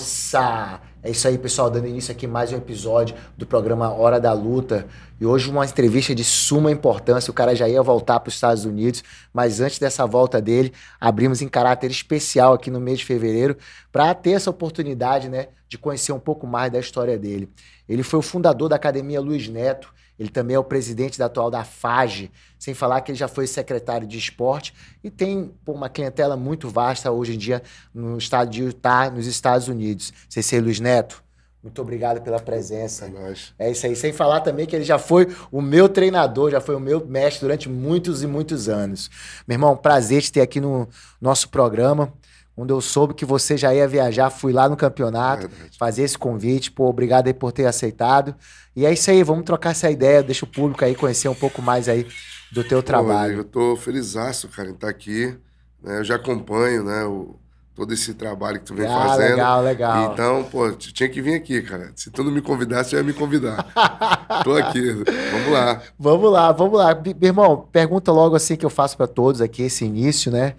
Nossa! É isso aí, pessoal, dando início aqui mais um episódio do programa Hora da Luta. E hoje uma entrevista de suma importância. O cara já ia voltar para os Estados Unidos, mas antes dessa volta dele, abrimos em caráter especial aqui no mês de fevereiro para ter essa oportunidade, né, de conhecer um pouco mais da história dele. Ele foi o fundador da Academia Luiz Neto, ele também é o presidente da atual da FAGE, sem falar que ele já foi secretário de esporte e tem pô, uma clientela muito vasta hoje em dia no estado de Utah, nos Estados Unidos. CC é Luiz Neto, muito obrigado pela presença. É, nóis. é isso aí. Sem falar também que ele já foi o meu treinador, já foi o meu mestre durante muitos e muitos anos. Meu irmão, prazer te ter aqui no nosso programa. Quando eu soube que você já ia viajar, fui lá no campeonato é Verdade. fazer esse convite. Pô, obrigado aí por ter aceitado. E é isso aí, vamos trocar essa ideia. Deixa o público aí conhecer um pouco mais aí do teu trabalho. Pô, eu tô feliz, cara, em estar tá aqui. Né? Eu já acompanho, né, o, todo esse trabalho que tu vem ah, fazendo. Legal, legal. Então, pô, tinha que vir aqui, cara. Se tu não me convidasse, eu ia me convidar. tô aqui. Vamos lá. Vamos lá, vamos lá. B irmão, pergunta logo assim que eu faço para todos aqui esse início, né?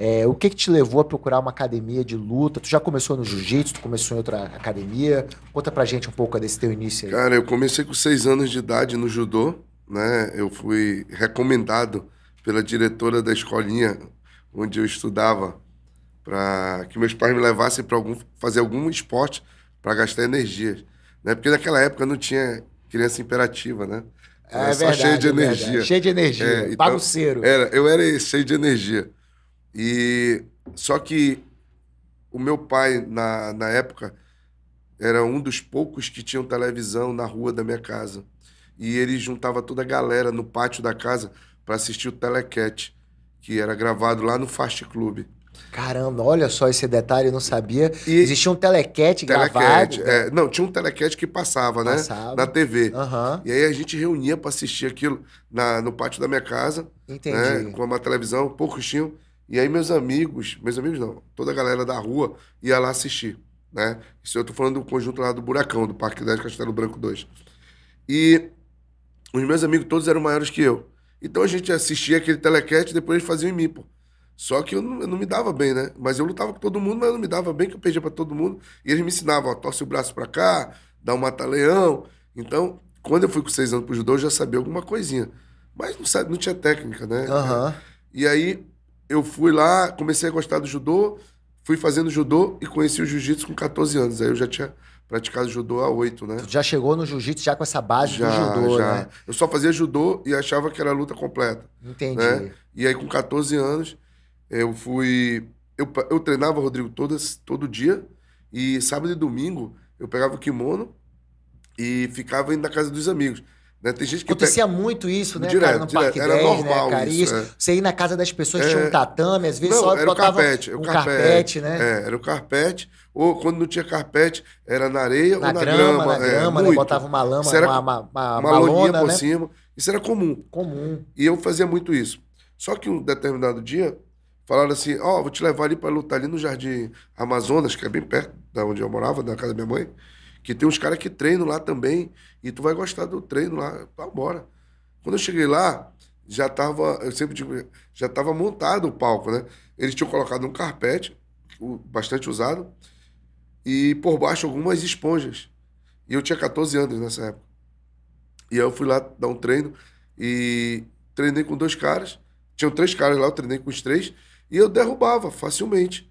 É, o que, que, te levou a procurar uma academia de luta? Tu já começou no jiu-jitsu, tu começou em outra academia? Conta pra gente um pouco desse teu início aí. Cara, eu comecei com seis anos de idade no judô, né? Eu fui recomendado pela diretora da escolinha onde eu estudava para que meus pais me levassem para algum, fazer algum esporte para gastar energia, Né? Porque naquela época não tinha criança imperativa, né? Era é, só verdade, cheio é de energia. Verdade. Cheio de energia, é, então, bagunceiro. Era, eu era cheio de energia. E só que o meu pai, na, na época, era um dos poucos que tinham televisão na rua da minha casa. E ele juntava toda a galera no pátio da casa para assistir o Telecat, que era gravado lá no Fast Club. Caramba, olha só esse detalhe, eu não sabia. E Existia um telecat, gravado. É, não, tinha um telecat que passava, né? Na TV. Uhum. E aí a gente reunia para assistir aquilo na, no pátio da minha casa. Entendi. Né? Com uma televisão, poucos tinham. E aí meus amigos, meus amigos não, toda a galera da rua ia lá assistir, né? Isso eu tô falando do conjunto lá do Buracão, do Parque 10 Castelo Branco 2. E os meus amigos todos eram maiores que eu. Então a gente assistia aquele telequete e depois eles faziam em mim, pô. Só que eu não, eu não, me dava bem, né? Mas eu lutava com todo mundo, mas eu não me dava bem, que eu perdia para todo mundo. E eles me ensinavam, ó, torce o braço para cá, dá um mata-leão. Então, quando eu fui com seis anos pro judô, eu já sabia alguma coisinha. Mas não, sabe, não tinha técnica, né? Uhum. E aí, eu fui lá, comecei a gostar do judô, fui fazendo judô e conheci o jiu-jitsu com 14 anos. Aí eu já tinha praticado judô há 8, né? Tu já chegou no jiu-jitsu já com essa base já, do judô, já. né? Eu só fazia judô e achava que era luta completa. Entendi. Né? E aí com 14 anos eu fui... Eu, eu treinava, Rodrigo, todas, todo dia. E sábado e domingo eu pegava o kimono e ficava indo na casa dos amigos. Né? Tem gente que Acontecia pega... muito isso, né, direto, cara, no direto. Parque era 10, né, normal né, cara? Isso, é. Você ir na casa das pessoas, é... tinha um é. tatame, às vezes não, só era botava o carpete, um carpete, carpete né? É, era o carpete, ou quando não tinha carpete, era na areia na ou na grama. grama na é, grama, né? Botava uma lama, era... uma, uma, uma, uma lona, por né? cima. Isso era comum. Comum. E eu fazia muito isso. Só que um determinado dia, falaram assim, ó, oh, vou te levar ali para lutar ali no Jardim Amazonas, que é bem perto da onde eu morava, da casa da minha mãe que tem uns caras que treinam lá também, e tu vai gostar do treino lá, vambora. bora. Quando eu cheguei lá, já tava, eu sempre digo, já tava montado o palco, né? Eles tinham colocado um carpete, bastante usado, e por baixo algumas esponjas. E eu tinha 14 anos nessa época. E aí eu fui lá dar um treino, e treinei com dois caras, tinham três caras lá, eu treinei com os três, e eu derrubava facilmente.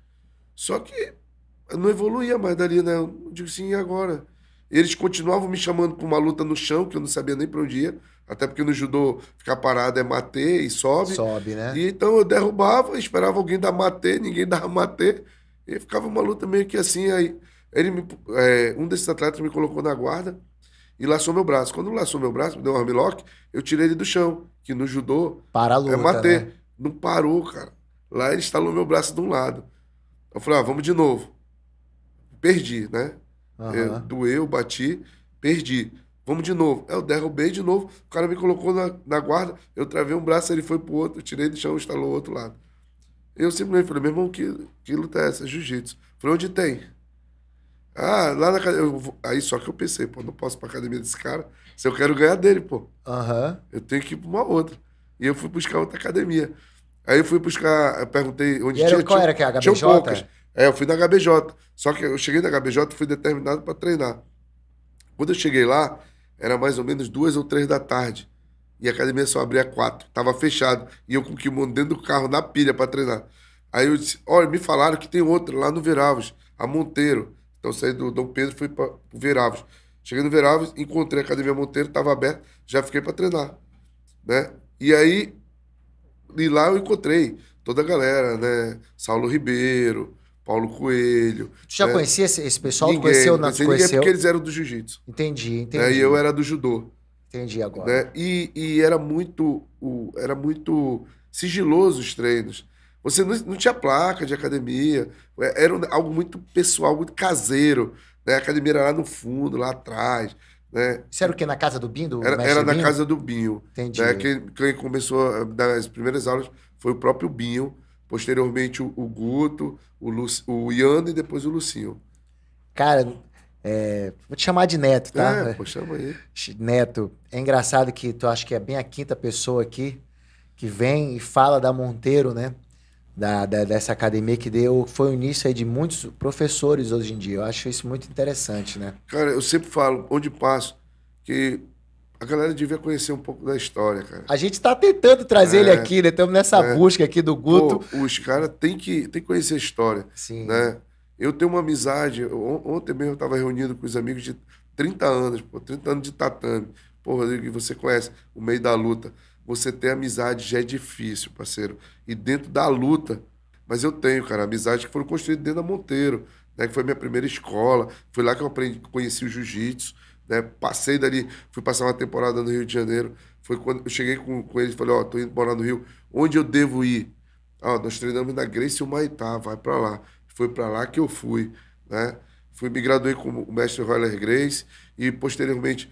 Só que não evoluía mais dali, né? Eu digo assim, e agora? Eles continuavam me chamando para uma luta no chão, que eu não sabia nem para onde ia. Até porque no judô, ficar parado é matar e sobe. Sobe, né? E então eu derrubava, esperava alguém dar matar, ninguém dava matar E ficava uma luta meio que assim. Aí ele me, é, um desses atletas me colocou na guarda e laçou meu braço. Quando laçou meu braço, me deu um armlock, eu tirei ele do chão. Que no judô Para é luta, é matar Né? Não parou, cara. Lá ele estalou meu braço de um lado. Eu falei, ah, vamos de novo perdi, né? Uhum. É, eu, doeu, bati, perdi. Vamos de novo. Eu derrubei de novo, o cara me colocou na, na guarda, eu travei um braço, ele foi pro outro, tirei do chão, instalou o outro lado. Eu simplesmente falei, meu irmão, que, que luta é essa? Jiu-jitsu. Falei, onde tem? Ah, lá na academia. Aí só que eu pensei, pô, não posso ir pra academia desse cara se eu quero ganhar dele, pô. Uhum. Eu tenho que ir pra uma outra. E eu fui buscar outra academia. Aí eu fui buscar, eu perguntei onde e era, Qual tinha, era que é a HBJ? Tinha poucas. É, eu fui na HBJ. Só que eu cheguei na HBJ e fui determinado para treinar. Quando eu cheguei lá, era mais ou menos duas ou três da tarde. E a academia só abria quatro. Tava fechado. E eu com o kimono dentro do carro, na pilha, para treinar. Aí eu disse, olha, me falaram que tem outra lá no Veravos, a Monteiro. Então saí do Dom Pedro fui para o Veravos. Cheguei no Veravos, encontrei a Academia Monteiro, estava aberta, já fiquei para treinar. Né? E aí, e lá eu encontrei toda a galera, né? Saulo Ribeiro, Paulo Coelho. Tu já né? conhecia esse, esse pessoal? Ninguém, tu conheceu, não, conheceu? Ninguém porque eles eram do jiu-jitsu. Entendi, né? entendi. Né? E eu era do judô. Entendi agora. Né? E, e era muito o, era muito sigiloso os treinos. Você não, não tinha placa de academia, é, era algo muito pessoal, muito caseiro. Né? A academia era lá no fundo, lá atrás. Né? Isso era o quê? Na casa do Binho? Do era, era na casa do Binho. Né? Entendi. Né? Quem, quem começou eh, as primeiras aulas foi o próprio Binho posteriormente o, Guto, o, Lu, o Iano e depois o Lucinho. Cara, é, vou te chamar de Neto, tá? É, pô, chama aí. Neto, é engraçado que tu acha que é bem a quinta pessoa aqui que vem e fala da Monteiro, né? Da, da, dessa academia que deu foi o início de muitos professores hoje em dia. Eu acho isso muito interessante, né? Cara, eu sempre falo, onde passo, que a galera devia conhecer um pouco da história, cara. A gente está tentando trazer é, ele aqui, né? Estamos nessa é. busca aqui do Guto. Pô, os caras têm que, têm que conhecer a história. Sim. Né? Eu tenho uma amizade. Ontem mesmo eu estava reunido com os amigos de 30 anos, pô, 30 anos de tatame. Pô, Rodrigo, você conhece o meio da luta. Você ter amizade já é difícil, parceiro. E dentro da luta. Mas eu tenho, cara, amizades que foram construídas dentro da Monteiro, né? Que foi minha primeira escola. Foi lá que eu aprendi, conheci o jiu-jitsu. Né? Passei dali, fui passar uma temporada no Rio de Janeiro. Foi quando eu cheguei com, com ele e falei, ó, oh, tô indo morar no Rio. Onde eu devo ir? Ah, nós treinamos na Grace Humaitá, vai para lá. Foi para lá que eu fui, né? Fui me graduei como o mestre Royler Grace e posteriormente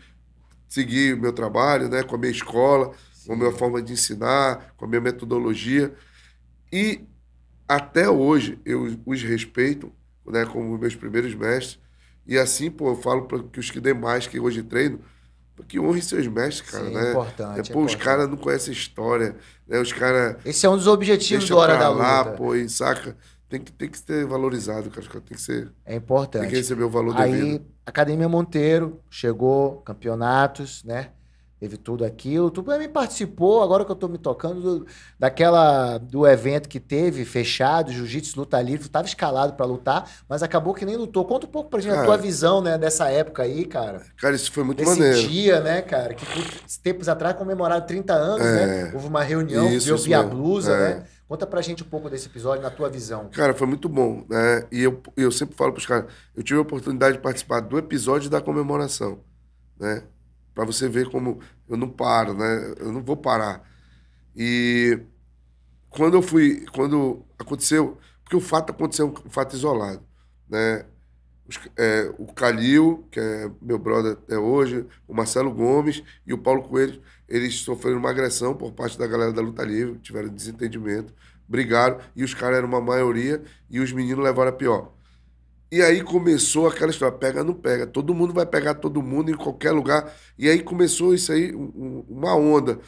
segui o meu trabalho, né, com a minha escola, Sim. com a minha forma de ensinar, com a minha metodologia. E até hoje eu os respeito, né, como meus primeiros mestres, e assim, pô, eu falo para que os que demais que hoje treino, que honrem seus mestres, cara, Sim, né? É importante, é, é pô, importante. os caras não conhecem a história, né? Os caras. Esse é um dos objetivos do Hora da Luta. Lá, pô, e saca? Tem que, tem que ser valorizado, cara. Tem que ser. É importante. Tem que receber o valor Aí, devido. Aí, Academia Monteiro chegou, campeonatos, né? Teve tudo aquilo. Tu também participou, agora que eu estou me tocando, do, daquela do evento que teve, fechado, jiu-jitsu, luta livre, estava escalado para lutar, mas acabou que nem lutou. Conta um pouco pra gente cara, a tua visão, né, dessa época aí, cara. Cara, isso foi muito Desse maneiro. Esse dia, né, cara, que tempos atrás comemoraram 30 anos, né? é, né? Houve uma reunião, isso, eu vi a blusa, é. né? Conta pra gente um pouco desse episódio, na tua visão. Cara, foi muito bom. Né? E eu, eu sempre falo pros caras, eu tive a oportunidade de participar do episódio da comemoração, né? para você ver como eu não paro, né? Eu não vou parar. E quando eu fui, quando aconteceu, porque o fato aconteceu um fato isolado, né? É, o Calil, que é meu brother até hoje, o Marcelo Gomes e o Paulo Coelho, eles sofreram uma agressão por parte da galera da luta livre, tiveram desentendimento, brigaram e os caras eram uma maioria e os meninos levaram a pior. E aí começou aquela história, pega, não pega. Todo mundo vai pegar todo mundo em qualquer lugar. E aí começou isso aí, uma onda.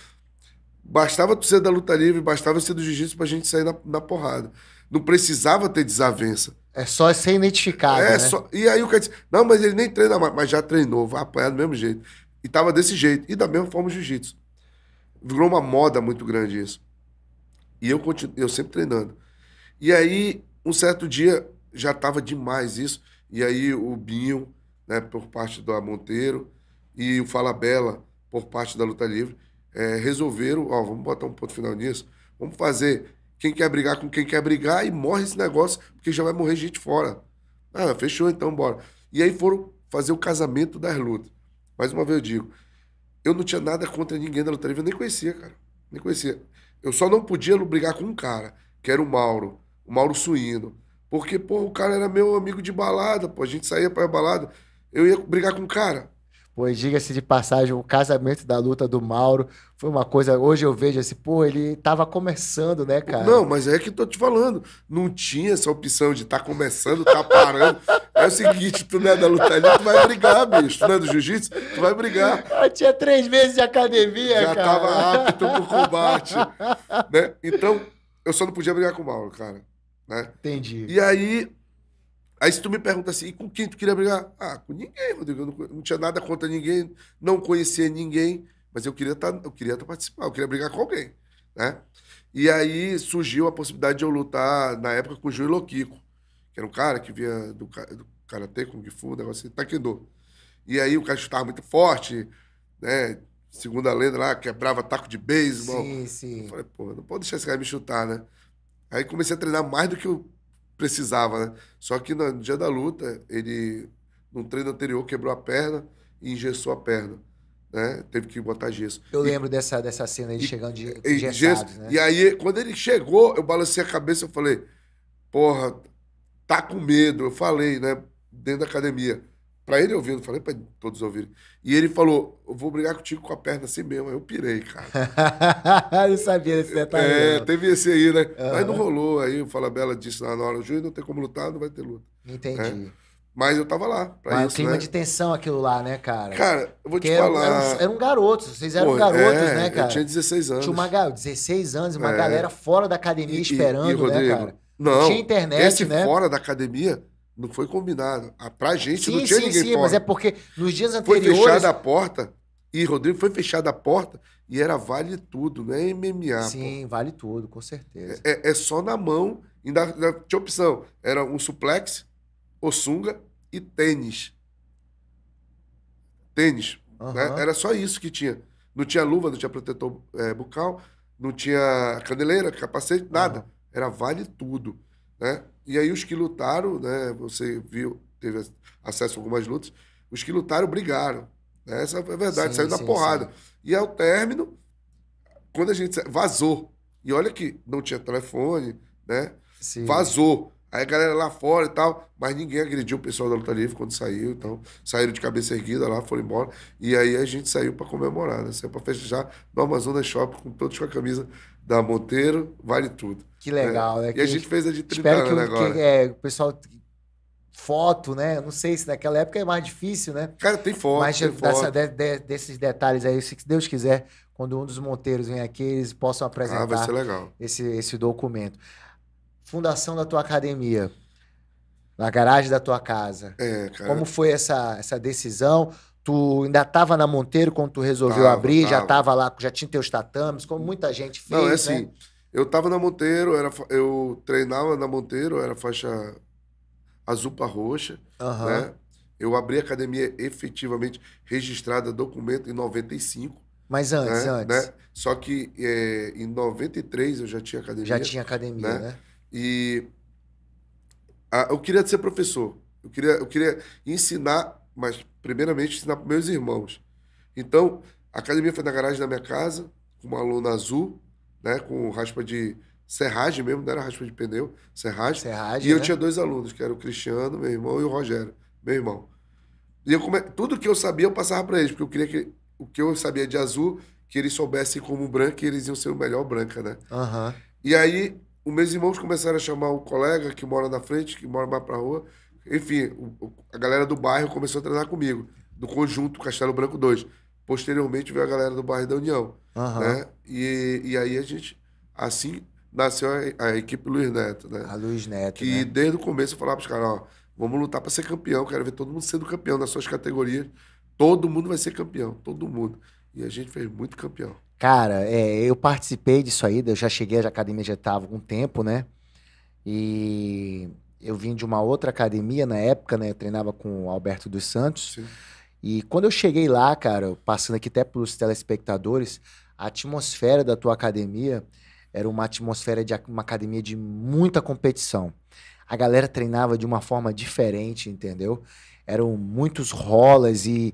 Bastava tu ser da luta livre, bastava ser do jiu-jitsu pra gente sair na, na, porrada. Não precisava ter desavença. É só ser identificado, é né? Só... E aí o cara disse, não, mas ele nem treina mais. Mas já treinou, vai apanhar do mesmo jeito. E tava desse jeito. E da mesma forma o jiu-jitsu. Virou uma moda muito grande isso. E eu, eu sempre treinando. E aí, um certo dia, já estava demais isso. E aí o Binho, né, por parte do Monteiro, e o Falabella, por parte da Luta Livre, é, resolveram, ó, vamos botar um ponto final nisso, vamos fazer quem quer brigar com quem quer brigar e morre esse negócio, porque já vai morrer gente fora. Ah, fechou, então bora. E aí foram fazer o casamento das lutas. Mais uma vez eu digo, eu não tinha nada contra ninguém da luta livre, eu nem conhecia, cara. Nem conhecia. Eu só não podia brigar com um cara, que era o Mauro, o Mauro Suíno. Porque, pô, o cara era meu amigo de balada, pô. A gente saía pra balada. Eu ia brigar com o cara. Pois diga-se de passagem, o casamento da luta do Mauro foi uma coisa. Hoje eu vejo assim, pô, ele tava começando, né, cara? Não, mas é que eu tô te falando. Não tinha essa opção de tá começando, tá parando. é o seguinte, tu não é da luta ali, tu vai brigar, bicho. Tu não é do jiu-jitsu, tu vai brigar. Eu ah, tinha três meses de academia, Já cara. Já tava apto pro combate. né? Então, eu só não podia brigar com o Mauro, cara. Né? Entendi. E aí, aí se tu me pergunta assim, e com quem tu queria brigar? Ah, com ninguém, Rodrigo. Eu não, não tinha nada contra ninguém, não conhecia ninguém, mas eu queria tá, eu queria tá participar, eu queria brigar com alguém, né? E aí surgiu a possibilidade de eu lutar, na época, com o Júlio Loquico, que era um cara que vinha do, do com Kung Fu, um negócio assim, taekwondo. E aí o cara estava muito forte, né? Segunda lenda lá, quebrava taco de beisebol. Sim, sim. Eu falei, pô, não pode deixar esse cara me chutar, né? Aí comecei a treinar mais do que eu precisava, né? Só que no dia da luta, ele, no treino anterior, quebrou a perna e engessou a perna. Né? Teve que botar gesso. Eu e, lembro dessa, dessa cena ele chegando de e, gesso, né? E aí, quando ele chegou, eu balancei a cabeça e falei, porra, tá com medo. Eu falei, né? Dentro da academia. Pra ele ouvir, eu falei pra todos ouvirem. E ele falou: Eu vou brigar contigo com a perna assim mesmo. Aí eu pirei, cara. eu sabia desse é, detalhe. É, teve esse aí, né? Uhum. Aí não rolou. Aí o fala bela disse na hora: Juiz, não tem como lutar, não vai ter luta. Entendi. É. Mas eu tava lá. Pra Mas isso, o clima né? de tensão aquilo lá, né, cara? Cara, eu vou Porque te falar. Eram, eram, garotos, vocês eram Pô, é, garotos, é, né, cara? Eu tinha 16 anos. Tinha uma galera, 16 anos, uma é. galera fora da academia e, esperando, e, e, né, Rodrigo, né, cara? Não. Tinha internet, esse né? fora da academia não foi combinado. Ah, pra gente sim, não tinha sim, ninguém sim, fora. mas é porque nos dias anteriores... Foi fechada a porta e, Rodrigo, foi fechada a porta e era vale tudo, não é MMA. Sim, pô. vale tudo, com certeza. É, é, é só na mão. Ainda, ainda tinha opção. Era um suplex, ossunga e tênis. Tênis. Uhum. Né? Era só isso que tinha. Não tinha luva, não tinha protetor é, bucal, não tinha caneleira, capacete, nada. Uhum. Era vale tudo, né? E aí os que lutaram, né? Você viu, teve acesso a algumas lutas. Os que lutaram brigaram. Né? Essa é a verdade, sim, saiu sim, da porrada. Sim. E ao término, quando a gente vazou. E olha que não tinha telefone, né? Vazou. Aí a galera lá fora e tal, mas ninguém agrediu o pessoal da luta livre quando saiu, então saíram de cabeça erguida lá, foram embora. E aí a gente saiu para comemorar, né? Saiu para festejar no Amazonas Shopping com todos com a camisa da Monteiro, vale tudo. Que legal, é, né? E que a gente fez a de 30 espero anos que, agora. Que, é, o pessoal foto, né? não sei se naquela época é mais difícil, né? Cara, tem foto. Mas tem dessa, foto. De, de, desses detalhes aí, se Deus quiser, quando um dos monteiros vem aqui, eles possam apresentar ah, vai ser legal. Esse, esse documento. Fundação da tua academia, na garagem da tua casa. É, cara. Como foi essa, essa decisão? Tu ainda estava na Monteiro quando tu resolveu tava, abrir, tava. já estava lá, já tinha teus tatames, como muita gente fez. Não, é né? assim. Né? Eu estava na Monteiro, era, eu treinava na Monteiro, era faixa azul para roxa, uhum. né? Eu abri a academia efetivamente registrada, documento, em 95. Mas né? antes, né? antes. Né? Só que é, em 93 eu já tinha academia. Já tinha academia, né? né? E a, eu queria ser professor. Eu queria, eu queria ensinar, mas primeiramente ensinar para meus irmãos. Então, a academia foi na garagem da minha casa, com uma aluna azul, né? Com raspa de serragem mesmo, não era raspa de pneu, serragem. serragem e eu né? tinha dois alunos, que era o Cristiano, meu irmão, e o Rogério, meu irmão. E eu come... tudo que eu sabia eu passava para eles, porque eu queria que o que eu sabia de azul, que eles soubessem como branco, e eles iam ser o melhor branca, né? Uhum. E aí, os meus irmãos começaram a chamar o colega que mora na frente, que mora mais pra rua. Enfim, o, a galera do bairro começou a treinar comigo, do conjunto Castelo Branco 2. Posteriormente veio a galera do bairro da União. Uhum. Né? E, e aí a gente, assim, nasceu a, a, equipe Luiz Neto, né? A Luiz Neto. Que né? desde o começo eu falava pros caras, ó, vamos lutar para ser campeão, quero ver todo mundo sendo campeão nas suas categorias. Todo mundo vai ser campeão, todo mundo. E a gente fez muito campeão. Cara, é, eu participei disso aí, eu já cheguei à academia já estava algum tempo, né? E eu vim de uma outra academia na época, né? Eu treinava com o Alberto dos Santos. Sim. E quando eu cheguei lá, cara, passando aqui até para os telespectadores, a atmosfera da tua academia era uma atmosfera de uma academia de muita competição. A galera treinava de uma forma diferente, entendeu? Eram muitos rolas e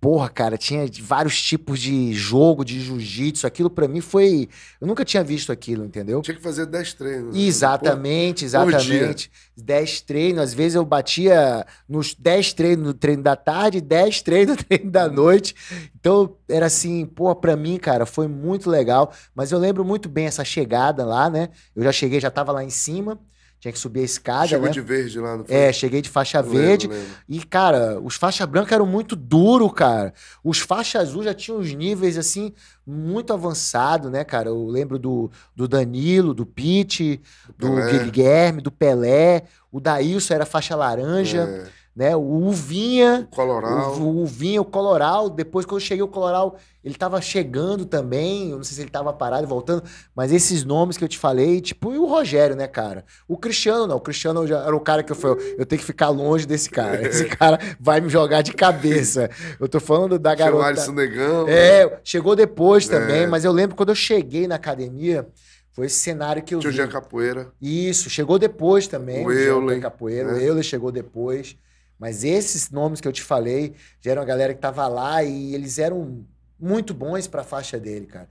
Porra, cara, tinha vários tipos de jogo, de jiu-jitsu. Aquilo para mim foi. Eu nunca tinha visto aquilo, entendeu? Tinha que fazer 10 treinos. Né? Exatamente, exatamente. 10 treinos. Às vezes eu batia nos 10 treinos no treino da tarde, 10 treinos no treino da noite. Então era assim, porra, pra mim, cara, foi muito legal. Mas eu lembro muito bem essa chegada lá, né? Eu já cheguei, já tava lá em cima tinha que subir a escada. Chegou né? de verde lá no É, cheguei de faixa lembro, verde. Lembro. E, cara, os faixas branca eram muito duro, cara. Os faixas azul já tinham os níveis, assim, muito avançado, né, cara? Eu lembro do, do Danilo, do Pete, do Pelé. Guilherme, do Pelé. O Daílson era faixa laranja. É né? O Uvinha. O Coloral. O, o Uvinha, o Coloral. Depois, quando eu cheguei, o Coloral, ele tava chegando também. Eu não sei se ele tava parado voltando, mas esses nomes que eu te falei, tipo, e o Rogério, né, cara? O Cristiano, não. O Cristiano já era o cara que eu falei, eu tenho que ficar longe desse cara. Esse cara vai me jogar de cabeça. Eu tô falando da garota. Chegou Alisson Negão. É, né? chegou depois é. também, é. mas eu lembro quando eu cheguei na academia. Foi esse cenário que eu Tio vi. Capoeira. Isso, chegou depois também. O, o Euler. Capoeira. Né? O Euler chegou depois. Mas esses nomes que eu te falei já eram a galera que tava lá e eles eram muito bons para a faixa dele, cara.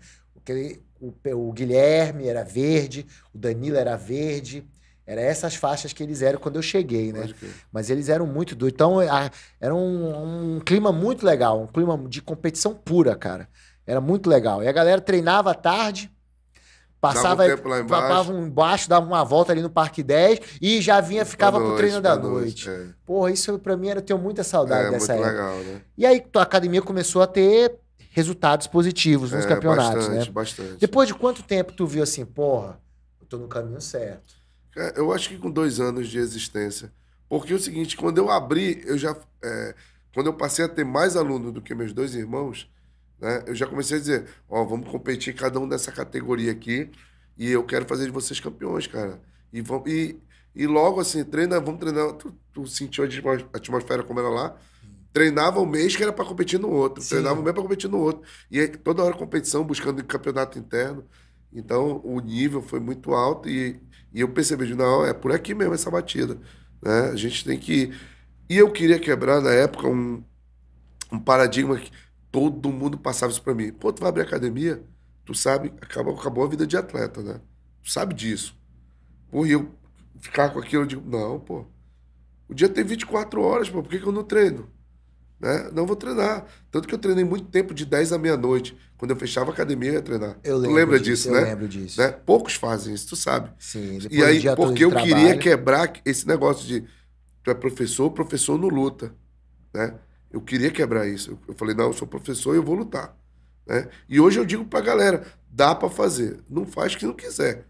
o, o, Guilherme era verde, o Danilo era verde. Era essas faixas que eles eram quando eu cheguei, né? Que... Mas eles eram muito doidos. Então, a, era um, um clima muito legal, um clima de competição pura, cara. Era muito legal. E a galera treinava à tarde, Passava, um embaixo, dava uma volta ali no Parque 10 e já vinha, ficava noite, pro treino da noite. noite. É. Porra, isso pra mim era, ter muita saudade é, dessa época. Legal, né? E aí a academia começou a ter resultados positivos nos é, campeonatos, bastante, né? Bastante. Depois de quanto tempo tu viu assim, porra, eu tô no caminho certo? É, eu acho que com dois anos de existência. Porque é o seguinte, quando eu abri, eu já. É, quando eu passei a ter mais alunos do que meus dois irmãos, né? Eu já comecei a dizer, ó, vamos competir cada um dessa categoria aqui e eu quero fazer de vocês campeões, cara. E, vamos, e, e logo assim, treina, vamos treinar. Tu, tu sentiu a atmosfera como era lá? Treinava um mês que era para competir no outro, Sim. treinava um mês para competir no outro. E aí, toda hora competição, buscando campeonato interno. Então o nível foi muito alto e, e eu percebi, não, é por aqui mesmo essa batida. Né? A gente tem que. Ir. E eu queria quebrar na época um, um paradigma que Todo mundo passava isso para mim. Pô, tu vai abrir academia? Tu sabe, acabou, acabou a vida de atleta, né? Tu sabe disso. Pô, e eu ficar com aquilo, eu digo, não, pô. O dia tem 24 horas, pô, por que, que eu não treino? Né? Não vou treinar. Tanto que eu treinei muito tempo de 10 à meia-noite. Quando eu fechava a academia, eu ia treinar. Eu lembro tu lembra disso, disso né? Eu lembro disso. Né? Poucos fazem isso, tu sabe. Sim, e aí, porque eu trabalho... queria quebrar esse negócio de tu é professor, professor não luta. Né? Eu queria quebrar isso. Eu falei, não, eu sou professor e eu vou lutar. Né? E hoje eu digo pra galera, dá para fazer. Não faz que não quiser.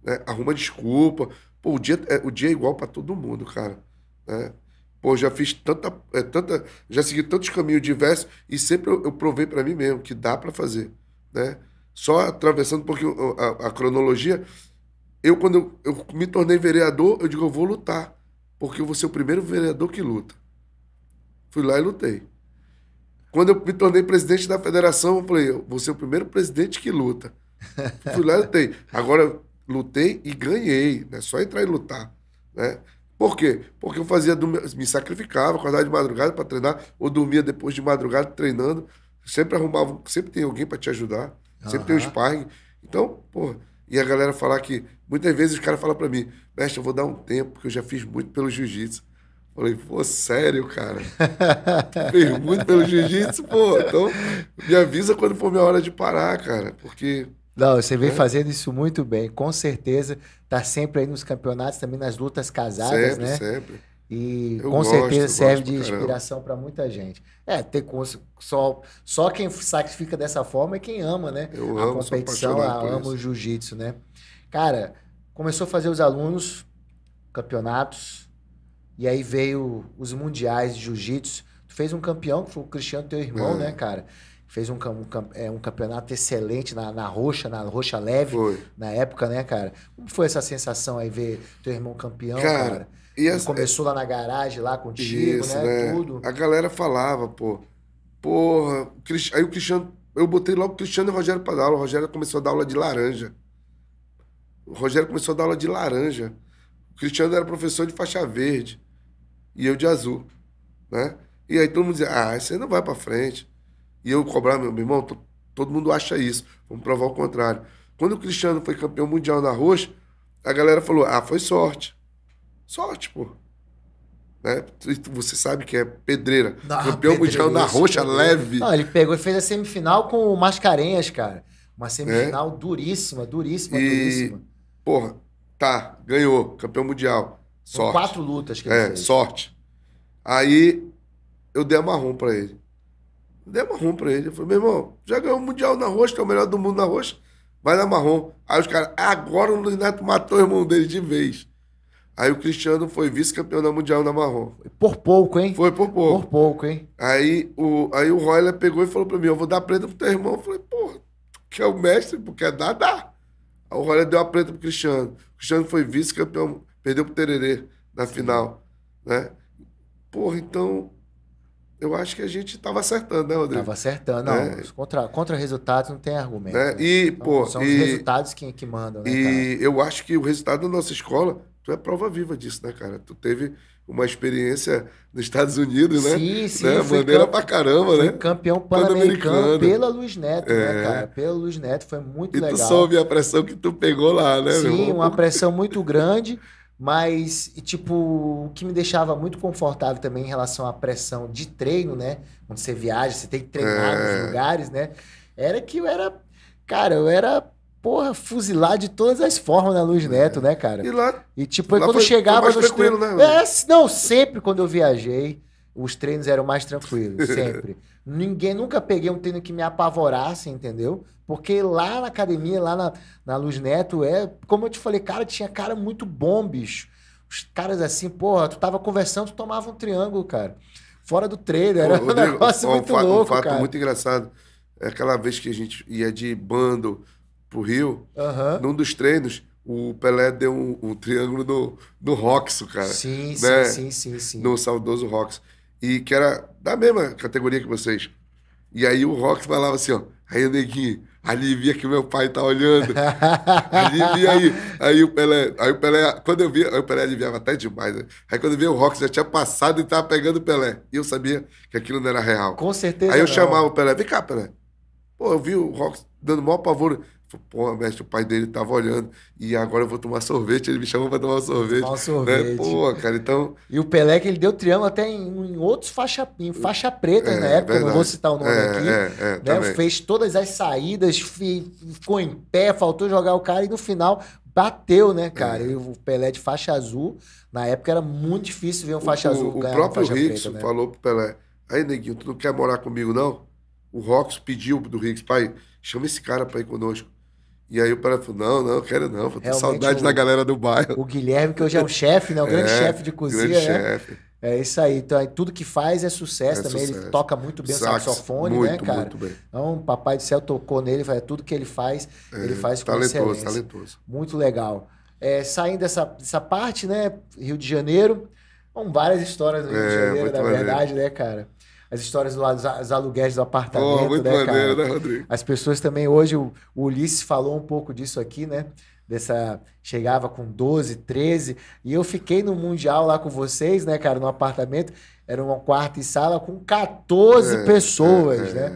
Né? Arruma desculpa. Pô, o dia é, o dia é igual para todo mundo, cara. Né? Pô, já fiz tanta, é, tanta. Já segui tantos caminhos diversos e sempre eu, eu provei para mim mesmo que dá para fazer. Né? Só atravessando um pouquinho a, a cronologia, eu, quando eu, eu me tornei vereador, eu digo, eu vou lutar. Porque eu vou ser o primeiro vereador que luta. Fui lá e lutei. Quando eu me tornei presidente da federação, eu falei, vou ser o primeiro presidente que luta. Fui lá e lutei. Agora, lutei e ganhei. Não é só entrar e lutar. Né? Por quê? Porque eu fazia, me sacrificava, acordava de madrugada para treinar, ou dormia depois de madrugada treinando. Sempre arrumava, sempre tem alguém para te ajudar, uhum. sempre tem o um sparring. Então, porra, e a galera falar que, muitas vezes os caras falam para mim, mestre, eu vou dar um tempo, porque eu já fiz muito pelo jiu-jitsu. Falei, pô, sério, cara? Pergunta muito pelo jiu-jitsu, pô. Então, me avisa quando for minha hora de parar, cara, porque. Não, você vem é. fazendo isso muito bem, com certeza. Tá sempre aí nos campeonatos, também nas lutas casadas, sempre, né? Sempre. E eu com gosto, certeza serve de inspiração para muita gente. É, ter só, só quem sacrifica dessa forma é quem ama, né? Eu a amo, competição, a, amo o jiu-jitsu, né? Cara, começou a fazer os alunos, campeonatos, e aí veio os mundiais de jiu-jitsu. Tu fez um campeão, que foi o Cristiano, teu irmão, é. né, cara? Fez um, um, é, um campeonato excelente na, na roxa, na roxa leve, foi. na época, né, cara? Como foi essa sensação aí ver teu irmão campeão, cara? cara? E começou lá na garagem, lá contigo, isso, né? né? Tudo. A galera falava, pô. Porra, aí o Cristiano. Eu botei logo o Cristiano e o Rogério pra dar aula. O Rogério começou a dar aula de laranja. O Rogério começou a dar aula de laranja. O Cristiano era professor de faixa verde e eu de azul, né? E aí todo mundo dizia, ah, você não vai para frente. E eu cobrar, meu irmão, todo mundo acha isso. Vamos provar o contrário. Quando o Cristiano foi campeão mundial na Roxa, a galera falou, ah, foi sorte. Sorte, pô. Né? Você sabe que é pedreira. Não, ah, campeão pedreira, mundial na roxa, leve. Não, ele pegou e fez a semifinal com o Mascarenhas, cara. Uma é? semifinal é? duríssima, duríssima, e, duríssima. Porra, Tá, ganhou, campeão mundial. Sorte. quatro lutas que ele É, fez. sorte. Aí eu dei a marrom pra ele. Eu dei a marrom pra ele. Eu falei, meu irmão, já ganhou o Mundial na roxa, que é o melhor do mundo na roxa. Vai na marrom. Aí os caras, agora o Luiz Neto matou o irmão dele de vez. Aí o Cristiano foi vice-campeão da Mundial na Marrom. Por pouco, hein? Foi por pouco. Por pouco, hein? Aí o, aí o Royler pegou e falou pra mim: Eu vou dar prenda pro teu irmão. Eu falei: Porra, tu quer o mestre? Porque dá, dá. O Rolê deu a preta pro Cristiano. O Cristiano foi vice-campeão, perdeu pro Tererê na final, né? Porra, então eu acho que a gente tava acertando, né, Rodrigo? Tava acertando, não. É. Contra, contra resultados não tem argumento. Né? né? E, então, pô, são e, os resultados que, que mandam, né? E cara? eu acho que o resultado da nossa escola, tu é prova viva disso, né, cara? Tu teve uma experiência nos Estados Unidos, né? Sim, sim. Né? Bandeira pra caramba, né? campeão pan-americano pela Luz Neto, né, é. né, cara? Pela Luz Neto, foi muito e legal. E tu soube a pressão que tu pegou lá, né, Sim, uma pressão muito grande, mas, tipo, o que me deixava muito confortável também em relação à pressão de treino, né? Quando você viaja, você tem que treinar é. nos lugares, né? Era que eu era... Cara, eu era porra, fuzilar de todas as formas na Luz Neto, é. né, cara? E lá. E tipo, lá quando foi, chegava foi nos treinos. Né, é, não, sempre quando eu viajei, os treinos eram mais tranquilos, sempre. Ninguém nunca peguei um treino que me apavorasse, entendeu? Porque lá na academia, lá na, na Luz Neto, é, como eu te falei, cara, tinha cara muito bom, bicho. Os caras assim, porra, tu tava conversando, tu tomava um triângulo, cara. Fora do treino, era Rodrigo, um negócio ó, muito um louco, Um fato cara. muito engraçado é aquela vez que a gente ia de bando pro Rio, uhum. num dos treinos, o Pelé deu um, um triângulo no, no Roxo, cara. Sim, né? sim, sim, sim, No saudoso Roxo. E que era da mesma categoria que vocês. E aí o Roxo falava assim, ó, aí o neguinho, alivia que meu pai tá olhando. alivia aí. Aí o Pelé, aí o Pelé, quando eu vi, aí o Pelé aliviava até demais. Né? Aí quando eu vi o Rox já tinha passado e tava pegando o Pelé. E eu sabia que aquilo não era real. Com certeza. Aí eu não. chamava o Pelé, vem cá, Pelé. Pô, eu vi o Rox dando maior pavor. Pô, tipo, mestre, o pai dele tava olhando e agora eu vou tomar sorvete. Ele me chamou para tomar um sorvete. Tomar né? sorvete. Né? Pô, cara, então. E o Pelé que ele deu triângulo até em, em outros faixa, em faixa preta é, na época, verdade. não vou citar o nome é, aqui. É, é né? Fez todas as saídas, ficou em pé, faltou jogar o cara e no final bateu, né, cara? É. E o Pelé de faixa azul, na época era muito difícil ver um faixa o, azul. O próprio Rix né? falou pro Pelé: aí, neguinho, tu não quer morar comigo, não? O Rox pediu do Rickson, pai, chama esse cara para ir conosco. E aí o cara falou, não, não, quero não, tenho saudade o, da galera do bairro. O Guilherme, que hoje é um chefe, né? o grande é, chefe de cozinha, grande né? chefe. É isso aí. Então, é tudo que faz é sucesso é também. Sucesso. Ele toca muito bem Sax, o saxofone, né, muito, né, cara? Muito bem. Então, o Papai do Céu tocou nele, vai, tudo que ele faz, é, ele faz com talentoso, excelência. Talentoso, Muito legal. É, saindo dessa, dessa parte, né, Rio de Janeiro, com várias histórias do Rio de é, Janeiro, na verdade, maneiro. né, cara? as histórias dos aluguéis do apartamento. Oh, muito né, maneiro, cara? né, Rodrigo? As pessoas também, hoje, o, o Ulisses falou um pouco disso aqui, né? Dessa. Chegava com 12, 13. E eu fiquei no Mundial lá com vocês, né, cara, no apartamento. Era uma quarta e sala com 14 é, pessoas, é, né?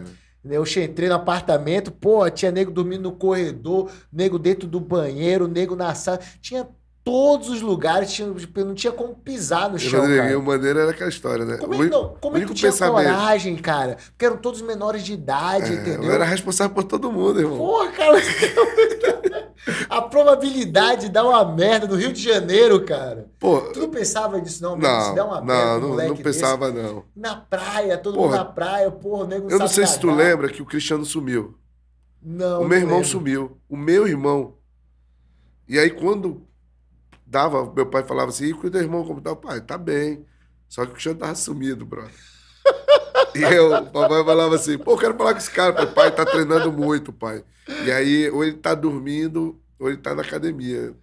é. né? Eu entrei no apartamento, pô, tinha nego dormindo no corredor, nego dentro do banheiro, nego na sala. Tinha todos os lugares, tinha, tipo, não tinha como pisar no chão. Eu cara. o maneiro era aquela história, né? Como é, que, não, como é que tinha pensamento. coragem, cara? Porque eram todos menores de idade, é, entendeu? Eu era responsável por todo mundo, irmão. Porra, cara. a probabilidade de dar uma merda no Rio de Janeiro, cara. Pô, tu não pensava nisso, não? Não, se der uma merda, não, não, não pensava, desse, não. Na praia, todo porra, mundo na praia, porra, o nego Eu não sei nadar. se tu lembra que o Cristiano sumiu. Não. O meu não irmão lembro. sumiu. O meu irmão. E aí, quando dava, meu pai falava assim, e o teu irmão como tá? O pai, tá bem. Só que o Cristiano tava sumido, brother. E eu, o papai falava assim, pô, eu quero falar com esse cara. meu pai tá treinando muito, pai. E aí, ou ele tá dormindo, ou ele tá na academia.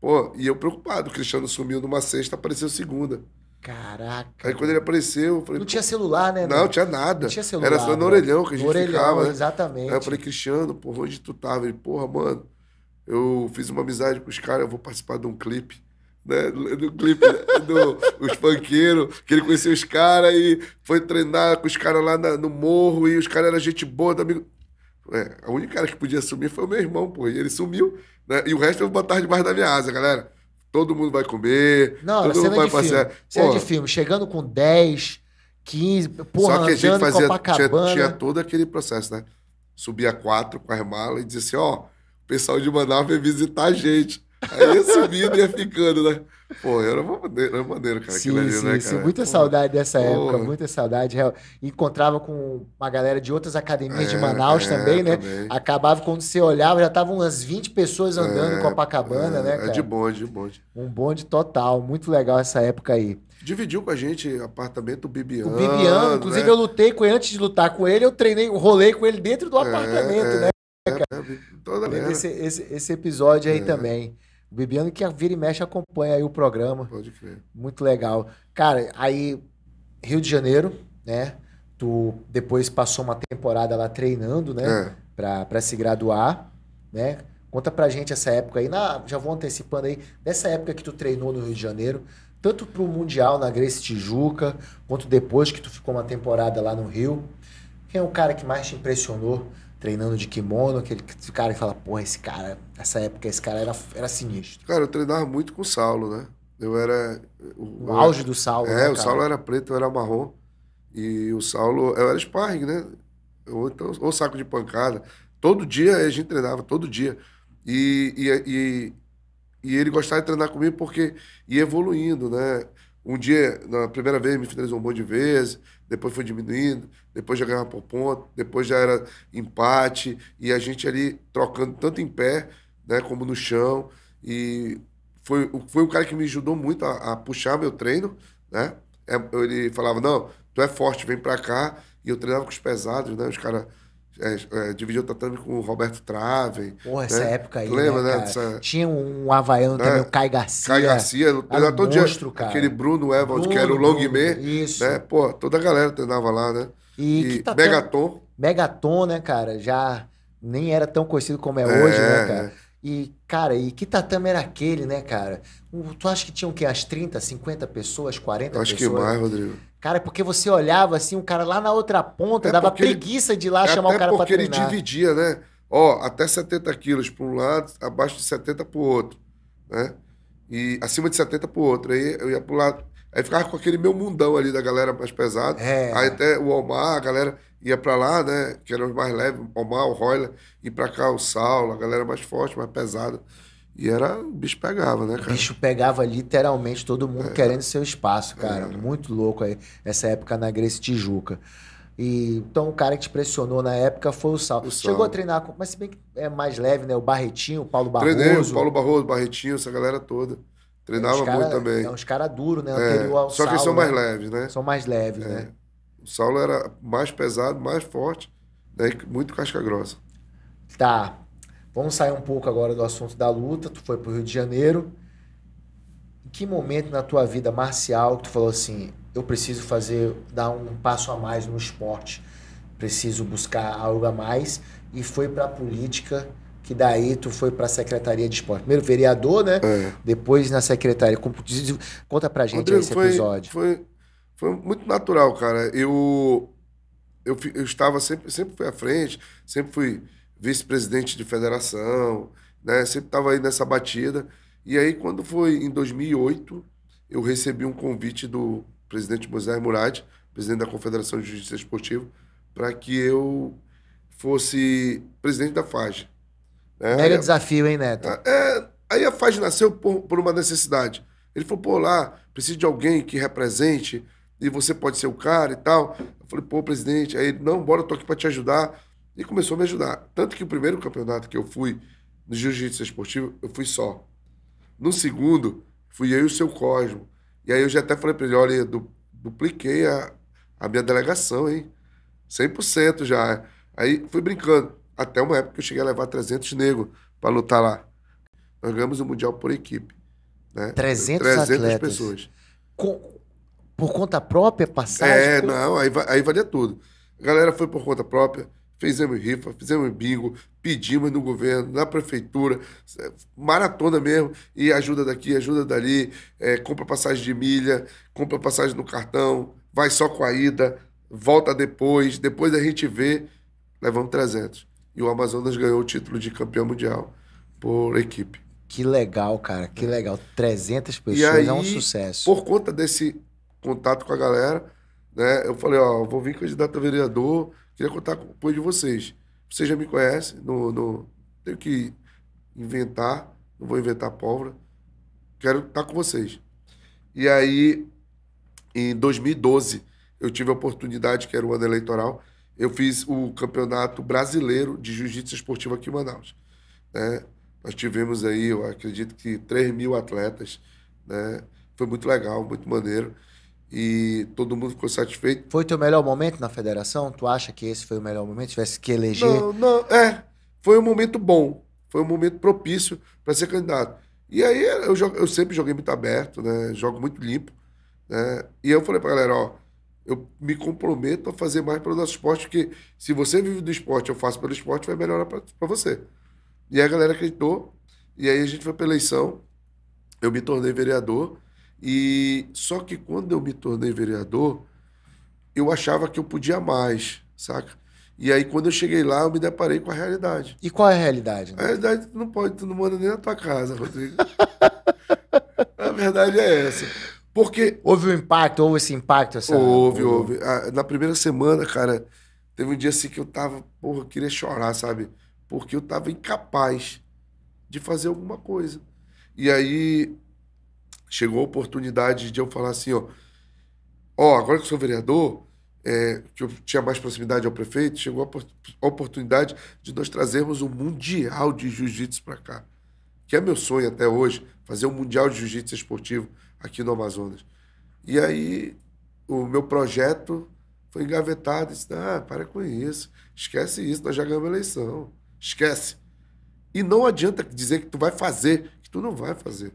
Pô, e eu preocupado, o Cristiano sumiu numa sexta, apareceu segunda. Caraca. Aí quando ele apareceu, eu falei. Não tinha celular, né? Não, né? tinha nada. Não tinha celular. Era só no orelhão que a gente orelhão, ficava. Exatamente. Né? Aí eu falei, Cristiano, porra, onde tu tava? Ele, porra, mano, eu fiz uma amizade com os caras, eu vou participar de um clipe. Né, do clipe né? do os funkeiros, que ele conheceu os caras e foi treinar com os caras lá na, no morro, e os caras eram gente boa, amigo. É, a única cara que podia sumir foi o meu irmão, pô. E ele sumiu, né? E o resto eu é vou botar debaixo da minha asa, galera. Todo mundo vai comer, Não, todo é mundo vai passear. Cena de filme, chegando com 10, 15, porra, Só que a gente fazia, tinha, tinha, todo aquele processo, né? Subia quatro com as malas e dizia assim, ó... Oh, o pessoal de Manaus veio visitar a gente. Aí ia subindo e ia ficando, né? Pô, era maneiro, era maneiro cara. Sim, ali, né, sim, né, cara? sim. Muita Pô. saudade dessa Pô. época, muita saudade. encontrava com uma galera de outras academias é, de Manaus é, também, né? Também. Acabava, quando você olhava, já estavam umas 20 pessoas andando é, em Copacabana, é, né, é cara? É de bonde, de bonde. Um bonde total. Muito legal essa época aí. Dividiu com a gente apartamento o Bibiano. O Bibiano, inclusive né? eu lutei com ele, antes de lutar com ele, eu treinei, rolei com ele dentro do é, apartamento, né? É, né? esse, esse, esse, episódio aí é. também. O Bibiano que vira e mexe acompanha aí o programa. Pode crer. Muito legal. Cara, aí Rio de Janeiro, né? Tu depois passou uma temporada lá treinando, né? É. Pra, pra se graduar, né? Conta pra gente essa época aí. Na, já vou antecipando aí. Nessa época que tu treinou no Rio de Janeiro, tanto pro Mundial na Grécia Tijuca, quanto depois que tu ficou uma temporada lá no Rio. Quem é o cara que mais te impressionou? treinando de kimono, aquele cara que fala, porra, esse cara, nessa época esse cara era, era sinistro. Cara, eu treinava muito com o Saulo, né? Eu era. O, o auge era, do Saulo. É, né, o Saulo era preto, eu era marrom. E o Saulo, eu era sparring, né? Ou, então, ou saco de pancada. Todo dia a gente treinava, todo dia. E, e, e, e ele gostava de treinar comigo porque ia evoluindo, né? Um dia, na primeira vez, me finalizou um monte de vezes depois foi diminuindo, depois já ganhava por ponto, depois já era empate, e a gente ali trocando tanto em pé, né, como no chão, e foi, foi o cara que me ajudou muito a, a puxar meu treino, né, é, ele falava, não, tu é forte, vem pra cá, e eu treinava com os pesados, né, os caras é, é, dividiu o tatame com o Roberto Trave. Pô, né? essa época aí. Lembra, né? né dessa... Tinha um, um havaiano né? também, é, o Caio Garcia. Caio Garcia, era um todo monstro, dia. Cara. Aquele Bruno Evald, Bruno, que era o Longmé. Isso. Né? Pô, toda a galera treinava lá, né? E, e tatame... Megaton. Megaton, né, cara? Já nem era tão conhecido como é, é hoje, né, cara? É. E, cara, e que tatame era aquele, né, cara? Tu acha que tinham o quê? As 30, 50 pessoas, 40 Acho pessoas? Acho que mais, Rodrigo. Cara, é porque você olhava assim, o cara lá na outra ponta, é dava preguiça ele, de ir lá é chamar o cara para treinar. porque ele dividia, né? Ó, até 70 quilos para um lado, abaixo de 70 para o outro, né? E acima de 70 para o outro. Aí eu ia para lado. Aí ficava com aquele meu mundão ali da galera mais pesada. É. Aí até o Omar, a galera ia para lá, né? Que eram os mais leves, o Omar, o Royler, e para cá o Saulo, a galera mais forte, mais pesada. E era, o bicho pegava, né, cara? O bicho pegava literalmente todo mundo é. querendo seu espaço, é. cara. É. Muito louco aí, essa época na Grace Tijuca. E, então o cara que te pressionou na época foi o Sal. O Chegou Sal. a treinar, com, mas se bem que é mais leve, né? O Barretinho, o Paulo Barroso. Treinei, o Paulo Barroso, Barretinho, essa galera toda. Treinava cara, muito também. É, uns caras duros, né? Anterior é, ao Só que são mais né? leves, né? São mais leves, é. né? O Saulo era mais pesado, mais forte, né? muito casca grossa. Tá. Vamos sair um pouco agora do assunto da luta. Tu foi para o Rio de Janeiro. Em que momento na tua vida marcial que tu falou assim, eu preciso fazer, dar um passo a mais no esporte, preciso buscar algo a mais e foi para a política que daí tu foi para a Secretaria de Esporte. Primeiro vereador, né? É. Depois na secretaria. Conta para gente Rodrigo, esse episódio. Foi, foi, foi, muito natural, cara. Eu, eu, eu estava sempre, sempre fui à frente, sempre fui vice-presidente de federação, né? Sempre estava aí nessa batida. E aí, quando foi em 2008, eu recebi um convite do presidente Moisés Murad, presidente da Confederação de Justiça Esportiva, para que eu fosse presidente da FAG. É né? Mega desafio, hein, Neto? Ah, é, aí a FAG nasceu por, por uma necessidade. Ele falou, pô, lá, preciso de alguém que represente e você pode ser o cara e tal. Eu falei, pô, presidente. Aí ele, não, bora, eu tô aqui para te ajudar. E começou a me ajudar. Tanto que o primeiro campeonato que eu fui no jiu-jitsu esportivo, eu fui só. No segundo, fui eu e o seu Cosmo. E aí eu já até falei para ele, olha, du dupliquei a, a minha delegação, hein? 100% já. Aí fui brincando. Até uma época que eu cheguei a levar 300 negros para lutar lá. Nós ganhamos o Mundial por equipe. Né? 300, 300 atletas. pessoas. Com... Por conta própria, passagem? É, por... não, aí, aí valia tudo. A galera foi por conta própria fizemos rifa, fizemos bingo, pedimos no governo, na prefeitura, eh, maratona mesmo, e ajuda daqui, ajuda dali, é, compra passagem de milha, compra passagem no cartão, vai só com a ida, volta depois, depois a gente vê, levamos 300. E o Amazonas ganhou o título de campeão mundial por equipe. Que legal, cara, que legal. 300 pessoas aí, é um sucesso. Por conta desse contato com a galera, né? Eu falei, ó, vou vir candidato a vereador, Queria contar com o apoio de vocês. Vocês já me conhecem, no, no, tenho que inventar, não vou inventar pólvora. Quero estar com vocês. E aí, em 2012, eu tive a oportunidade, que era o ano eleitoral, eu fiz o campeonato brasileiro de jiu-jitsu esportivo aqui em Manaus. Né? Nós tivemos aí, eu acredito que 3 mil atletas. Né? Foi muito legal, muito maneiro e todo mundo ficou satisfeito. Foi teu melhor momento na federação? Tu acha que esse foi o melhor momento? Tivesse que eleger? Não, não, é. Foi um momento bom. Foi um momento propício para ser candidato. E aí eu, jogo, eu sempre joguei muito aberto, né? Jogo muito limpo. Né? E eu falei pra galera, ó, eu me comprometo a fazer mais pelo nosso esporte, porque se você vive do esporte, eu faço pelo esporte, vai melhorar para você. E a galera acreditou, e aí a gente foi pra eleição, eu me tornei vereador, e só que quando eu me tornei vereador, eu achava que eu podia mais, saca? E aí, quando eu cheguei lá, eu me deparei com a realidade. E qual é a realidade? Né? A realidade, tu não pode, tu não manda nem na tua casa, Rodrigo. a verdade é essa. Porque. Houve um impacto, houve esse impacto? Essa... Houve, houve. houve. Ah, na primeira semana, cara, teve um dia assim que eu tava, porra, eu queria chorar, sabe? Porque eu tava incapaz de fazer alguma coisa. E aí chegou a oportunidade de eu falar assim, ó, ó, agora que sou vereador, é, que eu tinha mais proximidade ao prefeito, chegou a oportunidade de nós trazermos um mundial de jiu-jitsu para cá, que é meu sonho até hoje, fazer um mundial de jiu-jitsu esportivo aqui no Amazonas. E aí o meu projeto foi engavetado, disse, ah, para com isso, esquece isso, nós já ganhamos a eleição, esquece. E não adianta dizer que tu vai fazer, que tu não vai fazer.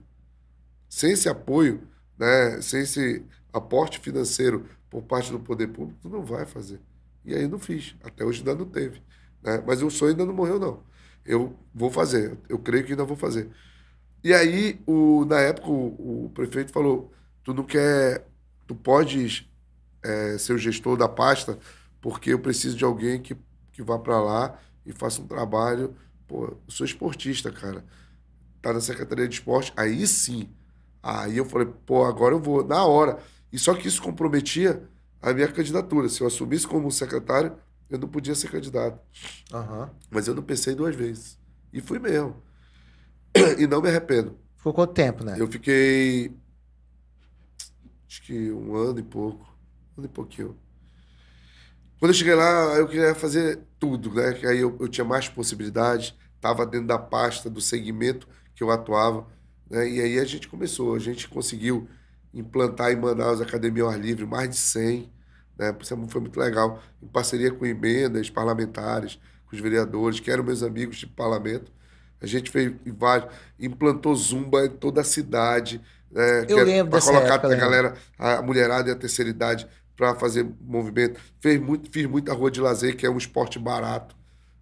Sem esse apoio, né, sem esse aporte financeiro por parte do poder público, tu não vai fazer. E aí não fiz. Até hoje ainda não teve. Né? Mas o sonho ainda não morreu, não. Eu vou fazer. Eu creio que ainda vou fazer. E aí, o, na época, o, o prefeito falou, tu não quer... Tu podes é, ser o gestor da pasta porque eu preciso de alguém que, que vá para lá e faça um trabalho. Pô, eu sou esportista, cara. Tá na Secretaria de Esporte, aí sim Aí eu falei, pô, agora eu vou, na hora. E só que isso comprometia a minha candidatura. Se eu assumisse como secretário, eu não podia ser candidato. Uhum. Mas eu não pensei duas vezes. E fui mesmo. E não me arrependo. Ficou quanto tempo, né? Eu fiquei. Acho que um ano e pouco. Um ano e pouquinho. Quando eu cheguei lá, eu queria fazer tudo, né? Que aí eu, eu tinha mais possibilidades, estava dentro da pasta, do segmento que eu atuava. Né? E aí a gente começou, a gente conseguiu implantar em Manaus a Academia Ao Ar Livre, mais de 100, né? É foi muito legal, em parceria com emendas parlamentares, com os vereadores, que eram meus amigos de parlamento. A gente fez, implantou zumba em toda a cidade. Né? Eu é lembro Para colocar época, a né? galera, a mulherada e a terceira idade para fazer movimento. Fez muito, fiz muita rua de lazer, que é um esporte barato,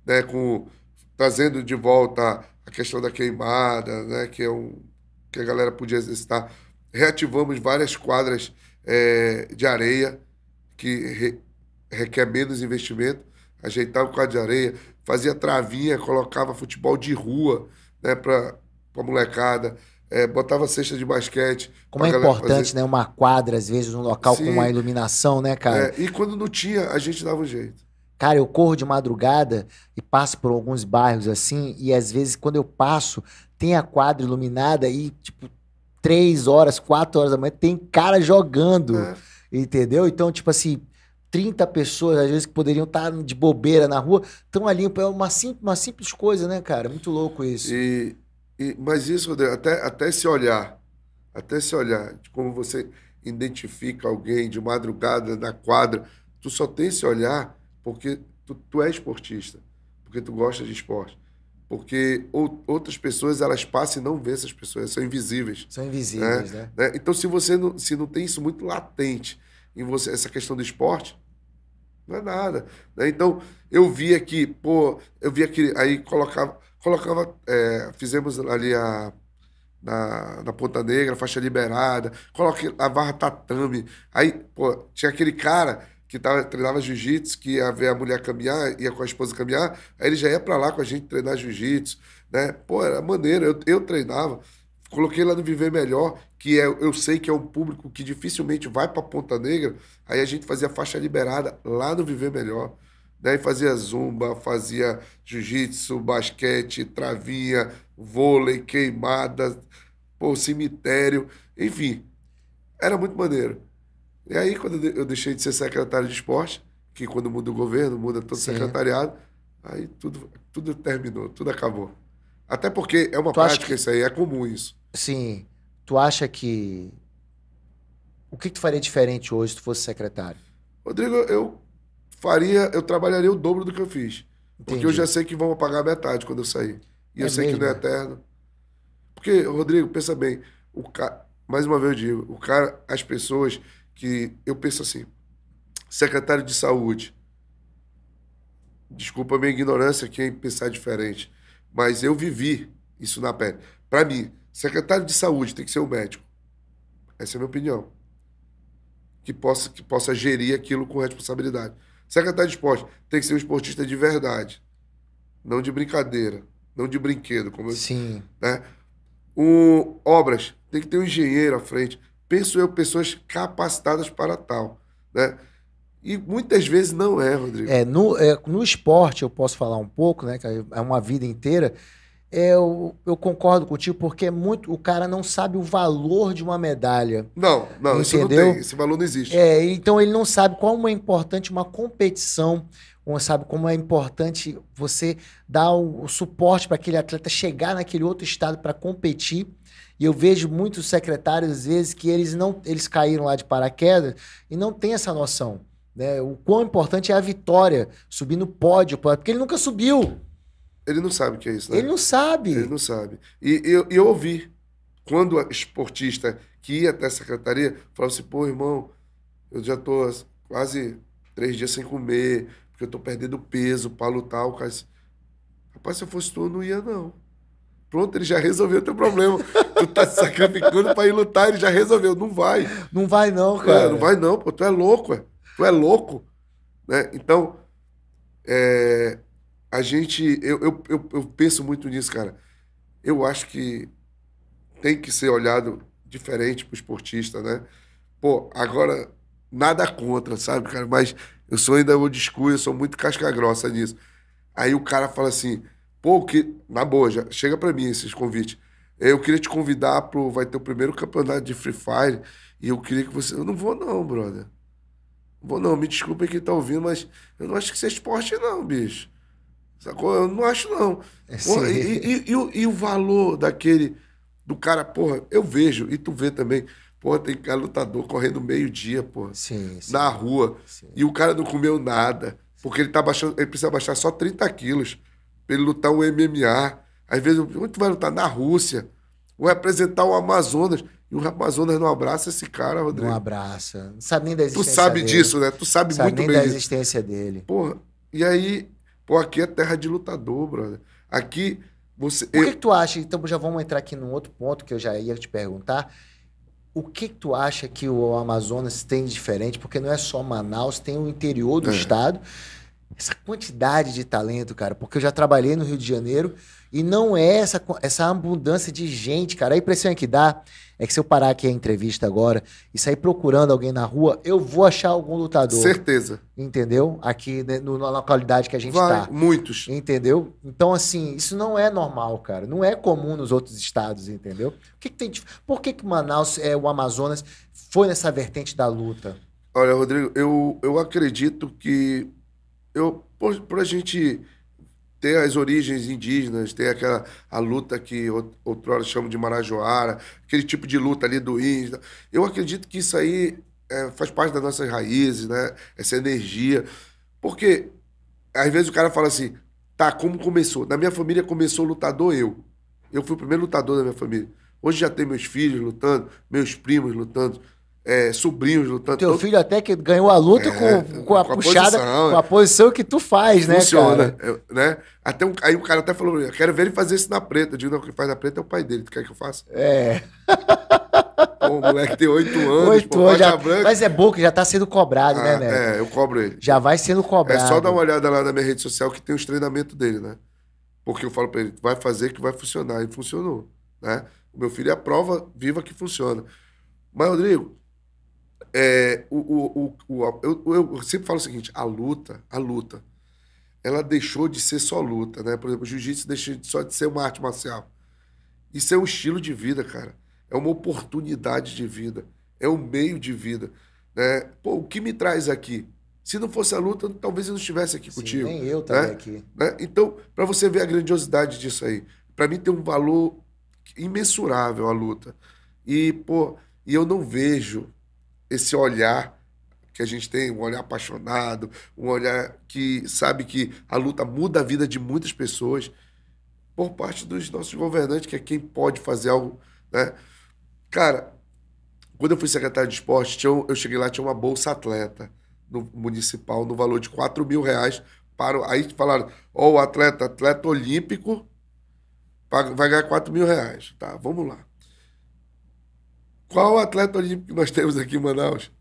né? com trazendo de volta a questão da queimada, né? que é um que a galera podia exercitar. Reativamos várias quadras é, de areia, que re, requer menos investimento. Ajeitava o quadro de areia, fazia travinha, colocava futebol de rua né, para a molecada. É, botava cesta de basquete. Como é importante, né? Uma quadra, às vezes, um local Sim. com uma iluminação, né, cara? É, e quando não tinha, a gente dava um jeito. Cara, eu corro de madrugada e passo por alguns bairros assim, e às vezes, quando eu passo, tem a quadra iluminada aí tipo, três horas, quatro horas da manhã, tem cara jogando. É. Entendeu? Então, tipo assim, 30 pessoas, às vezes, que poderiam estar tá de bobeira na rua, estão ali. É uma simples, uma simples coisa, né, cara? Muito louco isso. E, e, mas isso, Rodrigo, até, até se olhar, até se olhar, de como você identifica alguém de madrugada na quadra, tu só tem esse olhar porque tu, tu é esportista, porque tu gosta de esporte porque outras pessoas elas passam e não vê essas pessoas, são invisíveis. São invisíveis, né? né? Então, se você não, se não tem isso muito latente em você, essa questão do esporte, não é nada. Né? Então, eu vi aqui, pô, eu vi aqui, aí colocava, colocava é, fizemos ali a. Na, na Ponta Negra, faixa liberada, coloque a barra tatame. Aí, pô, tinha aquele cara que tava, treinava jiu-jitsu, que ia ver a mulher caminhar, ia com a esposa caminhar, aí ele já ia para lá com a gente treinar jiu-jitsu, né? Pô, era maneiro, eu, eu treinava, coloquei lá no Viver Melhor, que é, eu sei que é um público que dificilmente vai para Ponta Negra, aí a gente fazia faixa liberada lá no Viver Melhor. Né? E fazia zumba, fazia jiu-jitsu, basquete, travinha, vôlei, queimada, pô, cemitério, enfim. Era muito maneiro. E aí, quando eu deixei de ser secretário de esporte, que quando muda o governo, muda todo o secretariado, aí tudo, tudo terminou, tudo acabou. Até porque é uma tu prática que... isso aí, é comum isso. Sim. Tu acha que. O que, que tu faria diferente hoje se tu fosse secretário? Rodrigo, eu faria, eu trabalharia o dobro do que eu fiz. Entendi. Porque eu já sei que vão pagar metade quando eu sair. E é eu sei mesmo? que não é eterno. Porque, Rodrigo, pensa bem, o ca... mais uma vez eu digo, o cara, as pessoas que eu penso assim, secretário de saúde, desculpa a minha ignorância, quem pensar diferente, mas eu vivi isso na pele. Para mim, secretário de saúde tem que ser o um médico. Essa é a minha opinião. Que possa, que possa gerir aquilo com responsabilidade. Secretário de esporte tem que ser um esportista de verdade, não de brincadeira, não de brinquedo, como Sim. eu Sim. Né? obras, tem que ter um engenheiro à frente, penso eu, pessoas capacitadas para tal. Né? E muitas vezes não é, Rodrigo. É, no, é, no esporte eu posso falar um pouco, né? Que é uma vida inteira. É, eu, eu concordo contigo, porque é muito. O cara não sabe o valor de uma medalha. Não, não, entendeu? isso não tem. Esse valor não existe. É, então ele não sabe qual é importante uma competição, sabe como é importante você dar o, o suporte para aquele atleta chegar naquele outro estado para competir. E eu vejo muitos secretários às vezes que eles não eles caíram lá de paraquedas e não tem essa noção, né? O quão importante é a vitória, subir no pódio, porque ele nunca subiu. Ele não sabe o que é isso, né? Ele não sabe. Ele não sabe. E eu, eu ouvi quando o esportista que ia até a secretaria falava assim: "Pô, irmão, eu já tô quase três dias sem comer, porque eu tô perdendo peso para lutar. O cara rapaz, se eu fosse tu, eu não ia, não. Pronto, ele já resolveu o teu problema. tu tá se sacrificando pra ir lutar, ele já resolveu. Não vai. Não vai, não, é, cara. É, não vai, não, pô. Tu é louco, é. Tu é louco. Né? Então, é, a gente. Eu, eu, eu, eu penso muito nisso, cara. Eu acho que tem que ser olhado diferente pro esportista, né? Pô, agora, nada contra, sabe, cara? Mas eu sou ainda old school, eu sou muito casca grossa nisso. Aí o cara fala assim, pô, que... na boa, já chega para mim esses convites. É, eu queria te convidar pro. Vai ter o primeiro campeonato de Free Fire. E eu queria que você. Eu não vou, não, brother. Não vou, não. Me desculpa quem tá ouvindo, mas eu não acho que isso é esporte, não, bicho. Sacou? Eu não acho, não. É porra, e, e, e, e, o, e o valor daquele. Do cara, porra, eu vejo, e tu vê também. Pô, tem cara lutador correndo meio-dia, pô. Sim, sim. Na rua. Sim. E o cara não comeu nada. Porque ele tá baixando, ele precisa baixar só 30 quilos pra ele lutar um MMA. Às vezes, onde tu vai lutar? Na Rússia. Ou representar o Amazonas. E o Amazonas não abraça esse cara, Rodrigo. Não abraça. Não sabe nem da existência dele. Tu sabe dele. disso, né? Tu sabe, sabe muito bem. Não sabe nem da existência dele. pô e aí, pô, aqui é terra de lutador, brother. Aqui, você. Por que, eu... que tu acha? Então, já vamos entrar aqui num outro ponto que eu já ia te perguntar o que, tu acha que o Amazonas tem de diferente? Porque não é só Manaus, tem o interior do é. estado. Essa quantidade de talento, cara. Porque eu já trabalhei no Rio de Janeiro, e não é essa, essa abundância de gente, cara. A impressão é que dá é que se eu parar aqui a entrevista agora e sair procurando alguém na rua, eu vou achar algum lutador. Certeza. Entendeu? Aqui né, no, na localidade que a gente Vai, tá. Muitos. Entendeu? Então, assim, isso não é normal, cara. Não é comum nos outros estados, entendeu? O que, que tem de... Por que, que Manaus, é, o Amazonas, foi nessa vertente da luta? Olha, Rodrigo, eu, eu acredito que. Eu, por, por a gente tem as origens indígenas, tem aquela a luta que outrora chamam de Marajoara, aquele tipo de luta ali do índio. Eu acredito que isso aí é, faz parte das nossas raízes, né? Essa energia. Porque às vezes o cara fala assim, tá, como começou? Na minha família começou lutador eu. Eu fui o primeiro lutador da minha família. Hoje já tem meus filhos lutando, meus primos lutando é, sobrinhos lutando. Teu todo... filho até que ganhou a luta é, com, com, a com puxada, a posição, é. com a posição que tu faz, né, funciona, cara? né? Até um, aí o cara até falou, eu quero ver ele fazer isso na preta. Eu digo, não, que faz na preta é o pai dele, tu quer que eu faça? É. Pô, o moleque tem oito anos, oito anos já, Mas é bom que já tá sendo cobrado, né, ah, né, né? É, eu cobro ele. Já vai sendo cobrado. É só dar uma olhada lá na minha rede social que tem os treinamentos dele, né? Porque eu falo pra ele, vai fazer que vai funcionar. E funcionou, né? O meu filho é a prova viva que funciona. Mas, Rodrigo, é, o, o, o, o eu, eu, sempre falo o seguinte: a luta, a luta, ela deixou de ser só luta, né? Por exemplo, o jiu-jitsu deixou de, só de ser uma arte marcial. Isso é um estilo de vida, cara. É uma oportunidade de vida. É um meio de vida. Né? Pô, o que me traz aqui? Se não fosse a luta, talvez eu não estivesse aqui Sim, contigo. Nem eu também né? aqui. Né? Então, para você ver a grandiosidade disso aí, para mim tem um valor imensurável a luta. E, pô, e eu não vejo esse olhar que a gente tem, um olhar apaixonado, um olhar que sabe que a luta muda a vida de muitas pessoas, por parte dos nossos governantes, que é quem pode fazer algo, né? Cara, quando eu fui secretário de esporte, eu cheguei lá, tinha uma bolsa atleta no municipal no valor de 4 mil reais. Para, aí falaram, ó, oh, o atleta, atleta olímpico, vai ganhar 4 mil reais. Tá, vamos lá. Qual atleta olímpico que nós temos aqui em Manaus?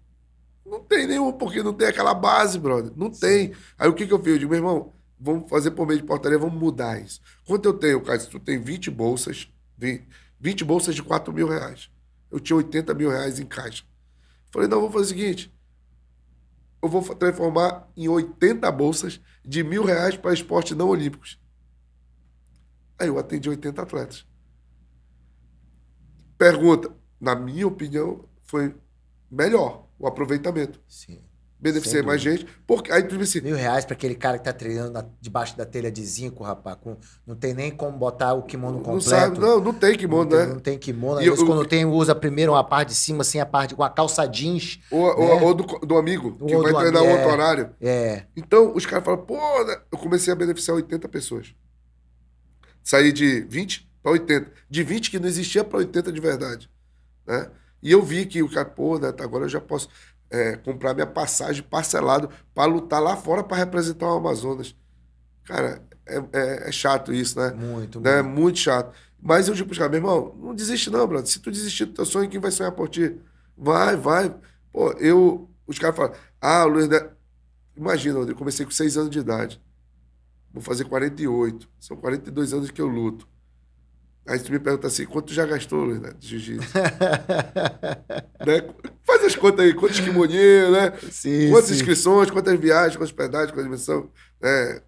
Não tem nenhum, porque não tem aquela base, brother. Não Sim. tem. Aí o que, que eu fiz? Eu digo, meu irmão, vamos fazer por meio de portaria, vamos mudar isso. Quanto eu tenho, cara? tu tem 20 bolsas, 20, 20 bolsas de 4 mil reais. Eu tinha 80 mil reais em caixa. Falei, não, vou fazer o seguinte. Eu vou transformar em 80 bolsas de mil reais para esportes não olímpicos. Aí eu atendi 80 atletas. Pergunta, na minha opinião, foi melhor o aproveitamento. Sim. Beneficiei mais gente. Porque, aí tu tipo assim, Mil reais para aquele cara que tá treinando na, debaixo da telha de zinco, rapaz. Com, não tem nem como botar o kimono completo. Não, sabe, não, não tem kimono, não né? Tem, não tem kimono. Às vezes, quando tem, usa primeiro uma parte de cima, assim, a parte com a calça jeans. Ou, né? ou, ou do, do, amigo, ou que vai treinar o é, outro horário. É. Então, os caras falam, pô, né? eu comecei a beneficiar 80 pessoas. Saí de 20 para 80. De 20 que não existia para 80 de verdade. Né? E eu vi que o cara, pô, agora eu já posso é, comprar minha passagem parcelado para lutar lá fora para representar o Amazonas. Cara, é, é, é chato isso, né? Muito, né? muito. muito chato. Mas eu digo pros caras, meu irmão, não desiste não, brother. Se tu desistir do teu sonho, quem vai sonhar por ti? Vai, vai. Pô, eu... Os caras falam, ah, Luiz... Né? Imagina, eu comecei com 6 anos de idade. Vou fazer 48. São 42 anos que eu luto. Aí tu me pergunta assim, quanto já gastou, Leonardo, de jiu-jitsu? né? Faz as contas aí, quantos kimoninhos, né? Sim, quantas sim. inscrições, quantas viagens, quantas pedagens, quantas missões, né?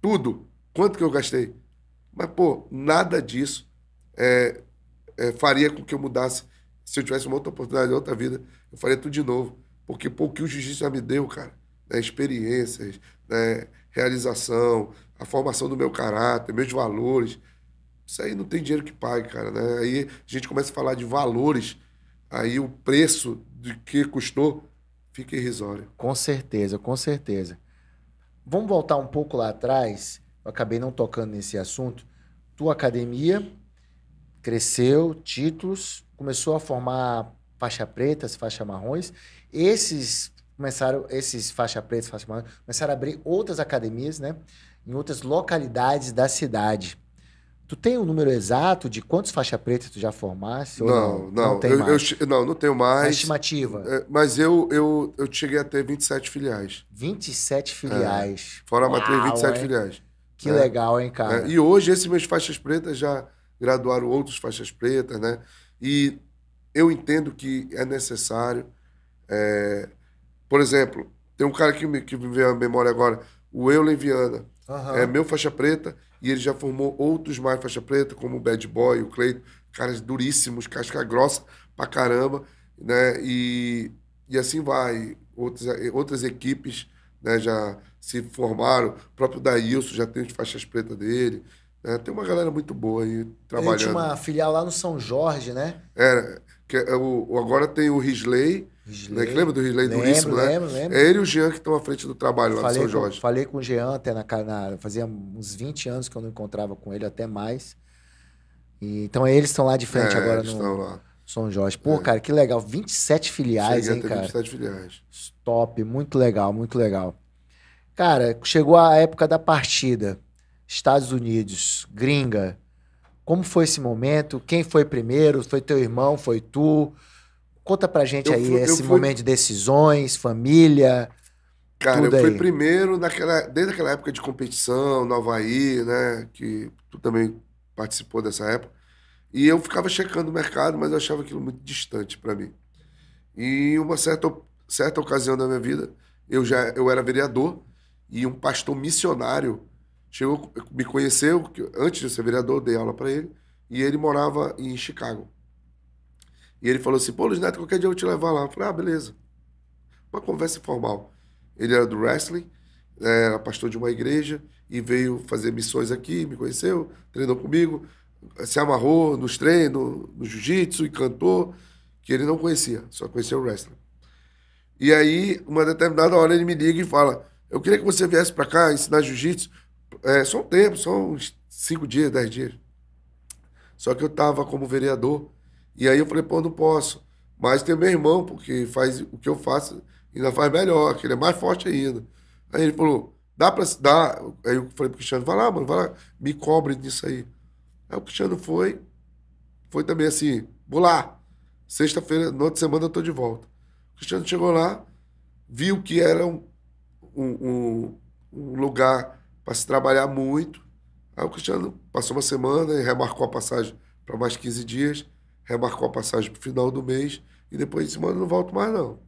tudo. Quanto que eu gastei? Mas, pô, nada disso é, é, faria com que eu mudasse. Se eu tivesse uma outra oportunidade, outra vida, eu faria tudo de novo. Porque, pô, o que o jiu-jitsu já me deu, cara, né? experiências, né? realização, a formação do meu caráter, meus valores, isso aí não tem dinheiro que pague, cara. Né? Aí a gente começa a falar de valores, aí o preço de que custou fica irrisório. Com certeza, com certeza. Vamos voltar um pouco lá atrás. Eu acabei não tocando nesse assunto. Tua academia cresceu, títulos, começou a formar faixa pretas, faixa marrons. Esses começaram, esses faixa pretas, faixa marrons, começaram a abrir outras academias, né? Em outras localidades da cidade. Tu tem um número exato de quantos faixa preta tu já formaste? Não, não, não, tem eu, mais. Eu, não, não tenho mais. É estimativa. É, mas eu, eu, eu cheguei a ter 27 filiais. 27 é. filiais. É. Fora Uau, a matriz, 27 é. filiais. Que é. legal, hein, é, cara? E hoje, esses meus faixas pretas já graduaram outros faixas pretas, né? E eu entendo que é necessário. É, por exemplo, tem um cara que me, que me veio à memória agora, o Eulen Viana. Uhum. É meu faixa preta e ele já formou outros mais faixa preta, como o Bad Boy, o Cleiton, caras duríssimos, casca grossa pra caramba, né? E, e assim vai. Outras, eh, outras equipes né, já se formaram, o próprio Daílson já tem as faixas pretas dele. Né? Tem uma galera muito boa aí trabalhando. tinha uma filial lá no São Jorge, né? Era. É, que é o, agora tem o Risley, Né, lembra do Risley lembro, Duríssimo, né? Lembro, lembro. É ele e o Jean que estão à frente do trabalho lá falei no São Jorge. Com, falei com o Jean até na, na fazia uns 20 anos que eu não encontrava com ele, até mais. E, então eles estão lá de frente é, agora eles no estão lá. São Jorge. Pô, é. cara, que legal. 27 filiais, Cheguei hein, cara? 27 filiais. Top, muito legal, muito legal. Cara, chegou a época da partida. Estados Unidos, gringa. Como foi esse momento? Quem foi primeiro? Foi teu irmão? Foi tu? Conta pra gente eu aí fui, esse fui... momento de decisões, família. Cara, eu aí. fui primeiro naquela, desde aquela época de competição no Havaí, né? Que tu também participou dessa época. E eu ficava checando o mercado, mas eu achava aquilo muito distante para mim. E uma certa, certa ocasião da minha vida, eu já eu era vereador e um pastor missionário Chegou, me conheceu, antes de ser vereador, dei aula para ele, e ele morava em Chicago. E ele falou assim: pô, Luiz Neto, qualquer dia eu vou te levar lá. Eu falei: ah, beleza. Uma conversa informal. Ele era do wrestling, era pastor de uma igreja, e veio fazer missões aqui, me conheceu, treinou comigo, se amarrou nos treinos, no jiu-jitsu e cantou, que ele não conhecia, só conhecia o wrestling. E aí, uma determinada hora, ele me liga e fala: Eu queria que você viesse para cá ensinar jiu-jitsu. É, só um tempo, só uns cinco dias, dez dias. Só que eu estava como vereador. E aí eu falei, pô, não posso. Mas tem meu irmão, porque faz o que eu faço, ainda faz melhor, que ele é mais forte ainda. Aí ele falou, dá para se dar. Aí eu falei pro Cristiano, vai lá, mano, vai lá, me cobre disso aí. Aí o Cristiano foi, foi também assim, vou lá. Sexta-feira, no outra semana eu tô de volta. O Cristiano chegou lá, viu que era um, um, um lugar para se trabalhar muito. Aí o Cristiano passou uma semana e remarcou a passagem para mais 15 dias, remarcou a passagem para o final do mês e depois disse, mano, não volto mais não.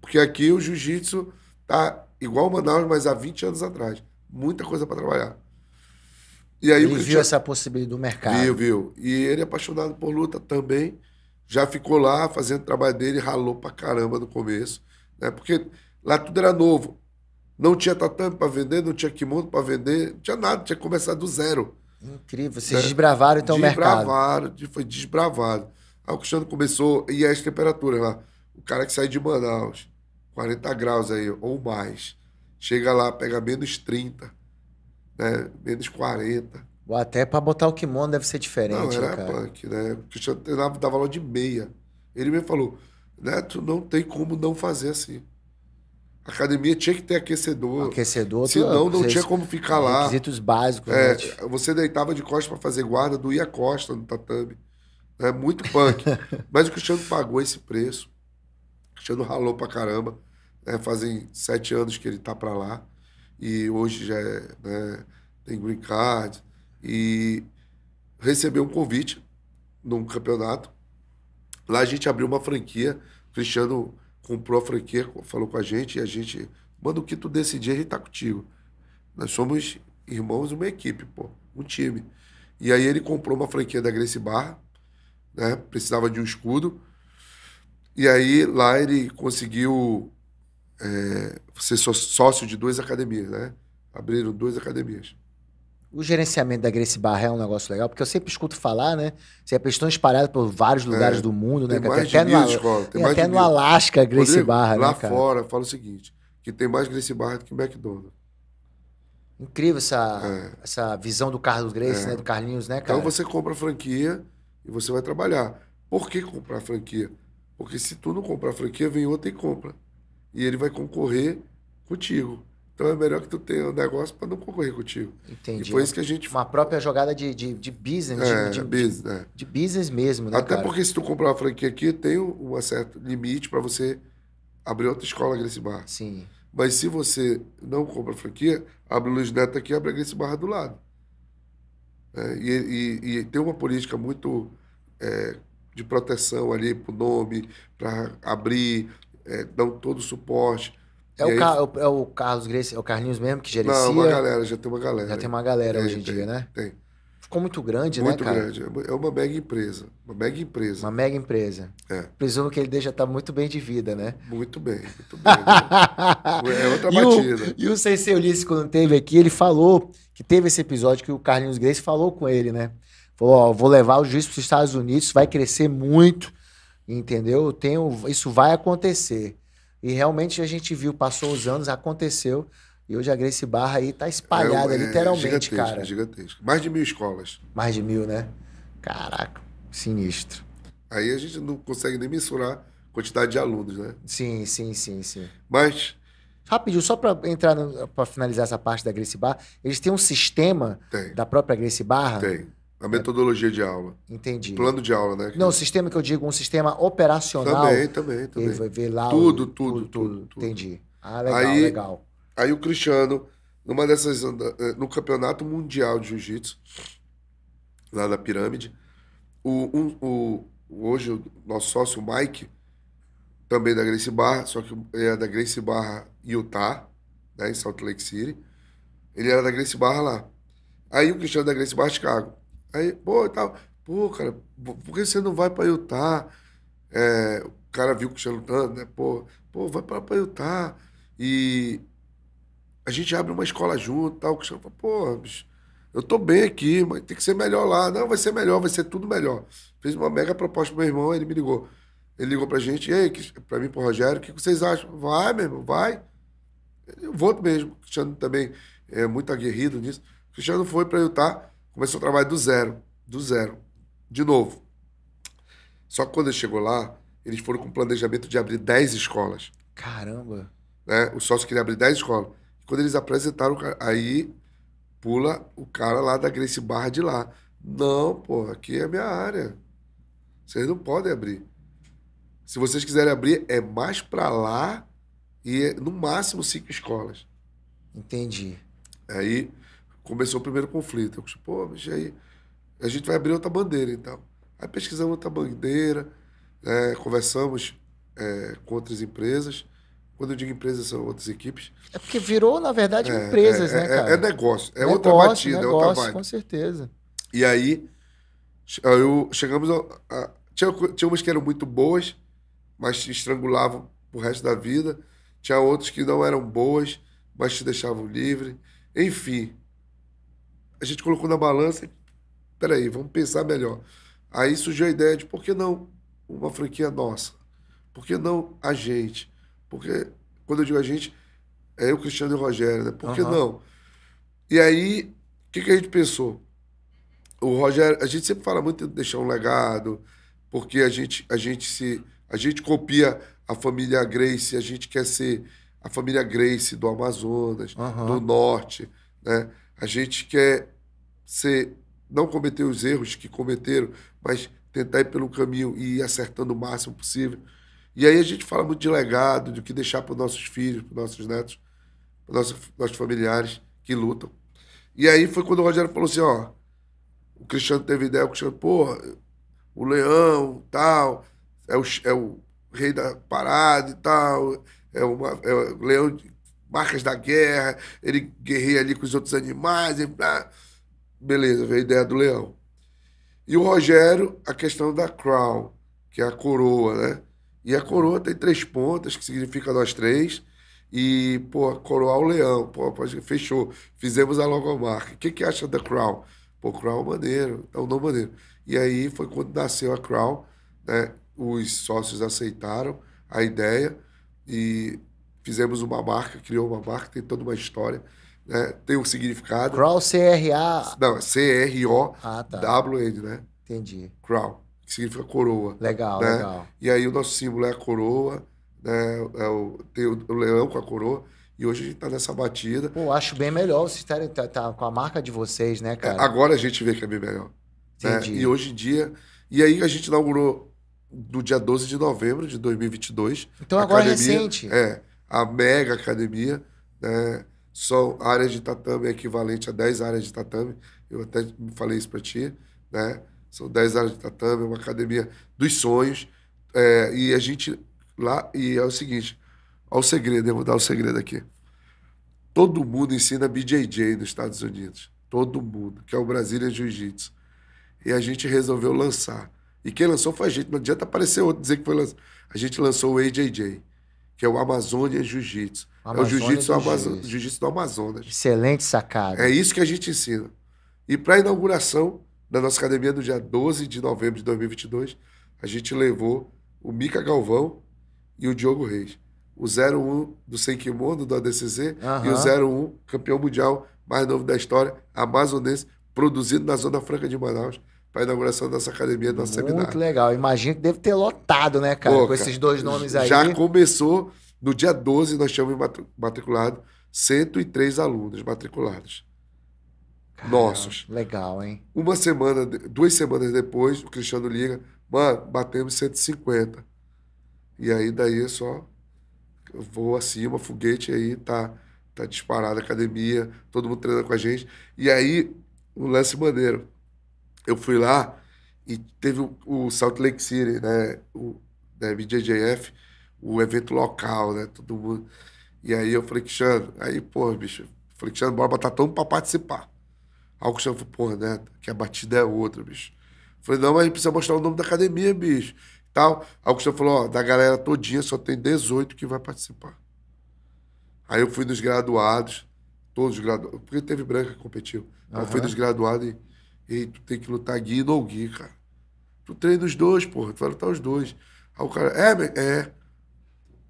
Porque aqui o jiu-jitsu tá igual Manaus, mas há 20 anos atrás. Muita coisa para trabalhar. E aí ele viu essa possibilidade do mercado. Viu, viu. E ele é apaixonado por luta também. Já ficou lá fazendo o trabalho dele, ralou pra caramba no começo. Né? Porque lá tudo era novo. Não tinha tatame para vender, não tinha kimono para vender, não tinha nada, tinha que começar do zero. Incrível, vocês né? desbravaram então desbravaram, o mercado. Desbravaram, foi desbravado. Aí o Cristiano começou, e as temperaturas lá, o cara que sai de Manaus, 40 graus aí ou mais, chega lá, pega menos 30, né? menos 40. Ou até para botar o kimono deve ser diferente, Não, né, era cara. punk, né? O Cristiano treinava, dava aula de meia. Ele me falou, Neto, não tem como não fazer assim. A academia tinha que ter aquecedor. Aquecedor, Senão não tinha como ficar lá. Requisitos básicos. É, né? Você deitava de costas para fazer guarda, doía a costa no tatame. É muito punk. Mas o Cristiano pagou esse preço. O Cristiano ralou pra caramba. É, fazem sete anos que ele tá para lá. E hoje já é, né, tem green card. E recebeu um convite num campeonato. Lá a gente abriu uma franquia. O Cristiano comprou a franquia, falou com a gente e a gente, manda o que tu decidir, a gente tá contigo. Nós somos irmãos, uma equipe, pô, um time. E aí ele comprou uma franquia da Grace Barra, né? Precisava de um escudo. E aí lá ele conseguiu é, ser sócio de duas academias, né? Abriram duas academias. O gerenciamento da Grace Barra é um negócio legal, porque eu sempre escuto falar, né? Você é pessoa espalhada por vários é. lugares é, do mundo, né? Tem até mil no, escola, tem até no Alasca a Grace Rodrigo, Barra, lá né, cara? fora, fala o seguinte, que tem mais Grace Barra do que McDonald's. Incrível essa, é. essa visão do Carlos Grace, é. né? Do Carlinhos, né, então cara? Então você compra a franquia e você vai trabalhar. Por que comprar a franquia? Porque se tu não comprar a franquia, vem outro e compra. E ele vai concorrer contigo. Então é melhor que tu tenha um negócio para não concorrer contigo. Entendi. E foi isso que a gente. Uma própria jogada de, de, de business, é, de, de, business é. de, business mesmo, né? Até cara? porque se tu comprar uma franquia aqui, tem um certo limite para você abrir outra escola Gracie Sim. Mas se você não compra a franquia, abre o Luiz Neto aqui e abre a Gracie Barra do lado. É, e, e, e, tem uma política muito é, de proteção ali para o nome, para abrir, é, todo o suporte. É, é o, é o Carlos Grace, é o Carlinhos mesmo que é gerencia? Não, uma galera, já tem uma galera. Já tem uma galera tem, hoje em tem, dia, né? Tem. Ficou muito grande, né, muito né, cara? Muito grande. É, é uma mega empresa. Uma mega empresa. Uma mega empresa. É. Presumo que ele deixa estar tá muito bem de vida, né? Muito bem, muito bem. né? é outra e batida. O, e o Sensei Ulisses, quando teve aqui, ele falou que teve esse episódio que o Carlinhos Grace falou com ele, né? Falou, ó, vou levar o juiz para os Estados Unidos, vai crescer muito, entendeu? Tenho, isso vai acontecer. E realmente a gente viu, passou os anos, aconteceu. E hoje a Grace Barra aí tá espalhada, é, é, literalmente, cara. É gigantesco. Mais de mil escolas. Mais de mil, né? Caraca, sinistro. Aí a gente não consegue nem mensurar a quantidade de alunos, né? Sim, sim, sim, sim. Mas. Rapidinho, só para entrar, para finalizar essa parte da Grace Barra, eles têm um sistema tem. da própria Grace Barra? Tem a metodologia de aula. Entendi. Plano de aula, né? Não, o sistema que eu digo, um sistema operacional. Também, também, também. Ele vai ver lá tudo, o, tudo, tudo, tudo, tudo. Entendi. Ah, legal, aí, legal. Aí o Cristiano, numa dessas eh, no Campeonato Mundial de Jiu-Jitsu, lá da pirâmide, o, um, o hoje o nosso sócio o Mike, também da Grace Barra, só que é da Grace Barra Utah, né, em Salt Lake City. Ele era da Grace Barra lá. Aí o Cristiano é da Grace Barra Chicago. Aí, pô, e tal. Pô, cara, por que você não vai para Utah? É, o cara viu o Cristiano lutando, né? Pô, pô vai para Utah. E a gente abre uma escola junto tal. O Cristiano falou pô, bicho, eu tô bem aqui, mas tem que ser melhor lá. Não, vai ser melhor, vai ser tudo melhor. Fez uma mega proposta pro meu irmão, ele me ligou. Ele ligou pra gente, e aí, pra mim, pro Rogério, o que vocês acham? Vai, ah, meu irmão, vai. Eu vou mesmo. O Cristiano também é muito aguerrido nisso. O Cristiano foi pra Utah Começou o trabalho do zero, do zero, de novo. Só que quando ele chegou lá, eles foram com o planejamento de abrir 10 escolas. Caramba! Né? O sócio queria abrir 10 escolas. Quando eles apresentaram, aí pula o cara lá da Grace Barra de lá. Não, pô, aqui é a minha área. Vocês não podem abrir. Se vocês quiserem abrir, é mais para lá e é, no máximo cinco escolas. Entendi. Aí começou o primeiro conflito. Eu disse, pô, bicho, aí a gente vai abrir outra bandeira então. Aí pesquisamos outra bandeira, é, conversamos é, com outras empresas. Quando eu digo empresas, são outras equipes. É porque virou, na verdade, é, empresas, é, né, é, é cara? É, negócio, é negócio, outra batida, negócio, é outra batida. com certeza. E aí, eu, chegamos a, a... tinha, tinha umas que eram muito boas, mas te estrangulavam pro resto da vida. Tinha outros que não eram boas, mas te deixavam livre. Enfim, a gente colocou na balança, peraí, vamos pensar melhor. Aí surgiu a ideia de por que não uma franquia nossa? Por que não a gente? Porque, quando eu digo a gente, é eu, Cristiano e o Rogério, né? Por uhum. que não? E aí, o que, que a gente pensou? O Rogério, a gente sempre fala muito de deixar um legado, porque a gente, a gente se. A gente copia a família Grace, a gente quer ser a família Grace do Amazonas, uhum. do Norte, né? A gente quer você não cometer os erros que cometeram, mas tentar ir pelo caminho e ir acertando o máximo possível. E aí a gente fala muito de legado, de o que deixar para os nossos filhos, para os nossos netos, para os nossos, nossos familiares que lutam. E aí foi quando o Rogério falou assim, ó, o Cristiano teve ideia, o Cristiano, pô, o Leão, tal, é o, é o rei da parada e tal, é, uma, é o Leão de marcas da guerra, ele guerreia ali com os outros animais, e, ah, beleza, veio a ideia do leão. E o Rogério, a questão da crown, que é a coroa, né? E a coroa tem três pontas, que significa nós três. E, pô, coroar o leão. Pô, fechou. Fizemos a logomarca. O que, que acha da crown? Pô, crown é maneiro. É um nome maneiro. E aí foi quando nasceu a crown, né? Os sócios aceitaram a ideia e fizemos uma marca, criou uma marca, tem toda uma história né? Tem um significado. Crow C-R-A... Não, é C-R-O-W-N, ah, tá. né? Entendi. Crow que significa coroa. Legal, né? legal. E aí o nosso símbolo é a coroa, né? É o, tem o, o leão com a coroa. E hoje a gente tá nessa batida. Pô, acho bem melhor vocês estarem tá, tá, com a marca de vocês, né, é, cara? É, agora a gente vê que é bem melhor. Né? Entendi. Né? E hoje em dia... E aí a gente inaugurou no dia 12 de novembro de 2022. Então agora é academia, é recente. É, a mega academia, né? são áreas de tatame é equivalente a 10 áreas de tatame. Eu até falei isso para ti, né? São 10 áreas de tatame, é uma academia dos sonhos. É, e a gente lá, e é o seguinte, olha o segredo, eu vou dar o segredo aqui. Todo mundo ensina BJJ nos Estados Unidos. Todo mundo, que é o Brasília Jiu-Jitsu. E a gente resolveu lançar. E quem lançou foi a gente, não adianta aparecer outro dizer que foi lançado. A gente lançou o AJJ que é o Amazônia Jiu-Jitsu. É o Jiu-Jitsu jiu do Amazonas. Excelente sacada. É isso que a gente ensina. E para a inauguração da nossa academia, no dia 12 de novembro de 2022, a gente levou o Mica Galvão e o Diogo Reis. O 01 do Senkimono, do ADCZ, uhum. e o 01, campeão mundial mais novo da história, amazonense, produzido na Zona Franca de Manaus para a inauguração dessa academia do nosso Muito seminário. Muito legal. Imagino que deve ter lotado, né, cara, com esses dois nomes aí. Já começou, no dia 12, nós tínhamos matriculado 103 alunos matriculados. nossos. Legal, hein? Uma semana, duas semanas depois, o Cristiano liga, mano, batemos 150. E aí daí é só vou acima, foguete aí, tá, tá disparado academia, todo mundo treinando com a gente. E aí, um lance maneiro eu fui lá e teve o, o Salt Lake City, né? O né, BJJF, o evento local, né? Todo mundo. E aí eu falei, Cristiano, aí, pô, bicho, falei, Cristiano, bora botar todo mundo pra participar. Aí o Cristiano falou, porra, né? Que a batida é outra, bicho. falei, não, mas a gente precisa mostrar o nome da academia, bicho. tal. Aí o Cristiano falou, ó, da galera todinha só tem 18 que vai participar. Aí eu fui nos graduados, todos graduados, porque teve branca que competiu. Uhum. Aí eu fui nos graduados e Ei, tu tem que lutar Gui e no Gui, cara. Tu treina os dois, porra. Tu vai lutar os dois. Aí o cara, é, é.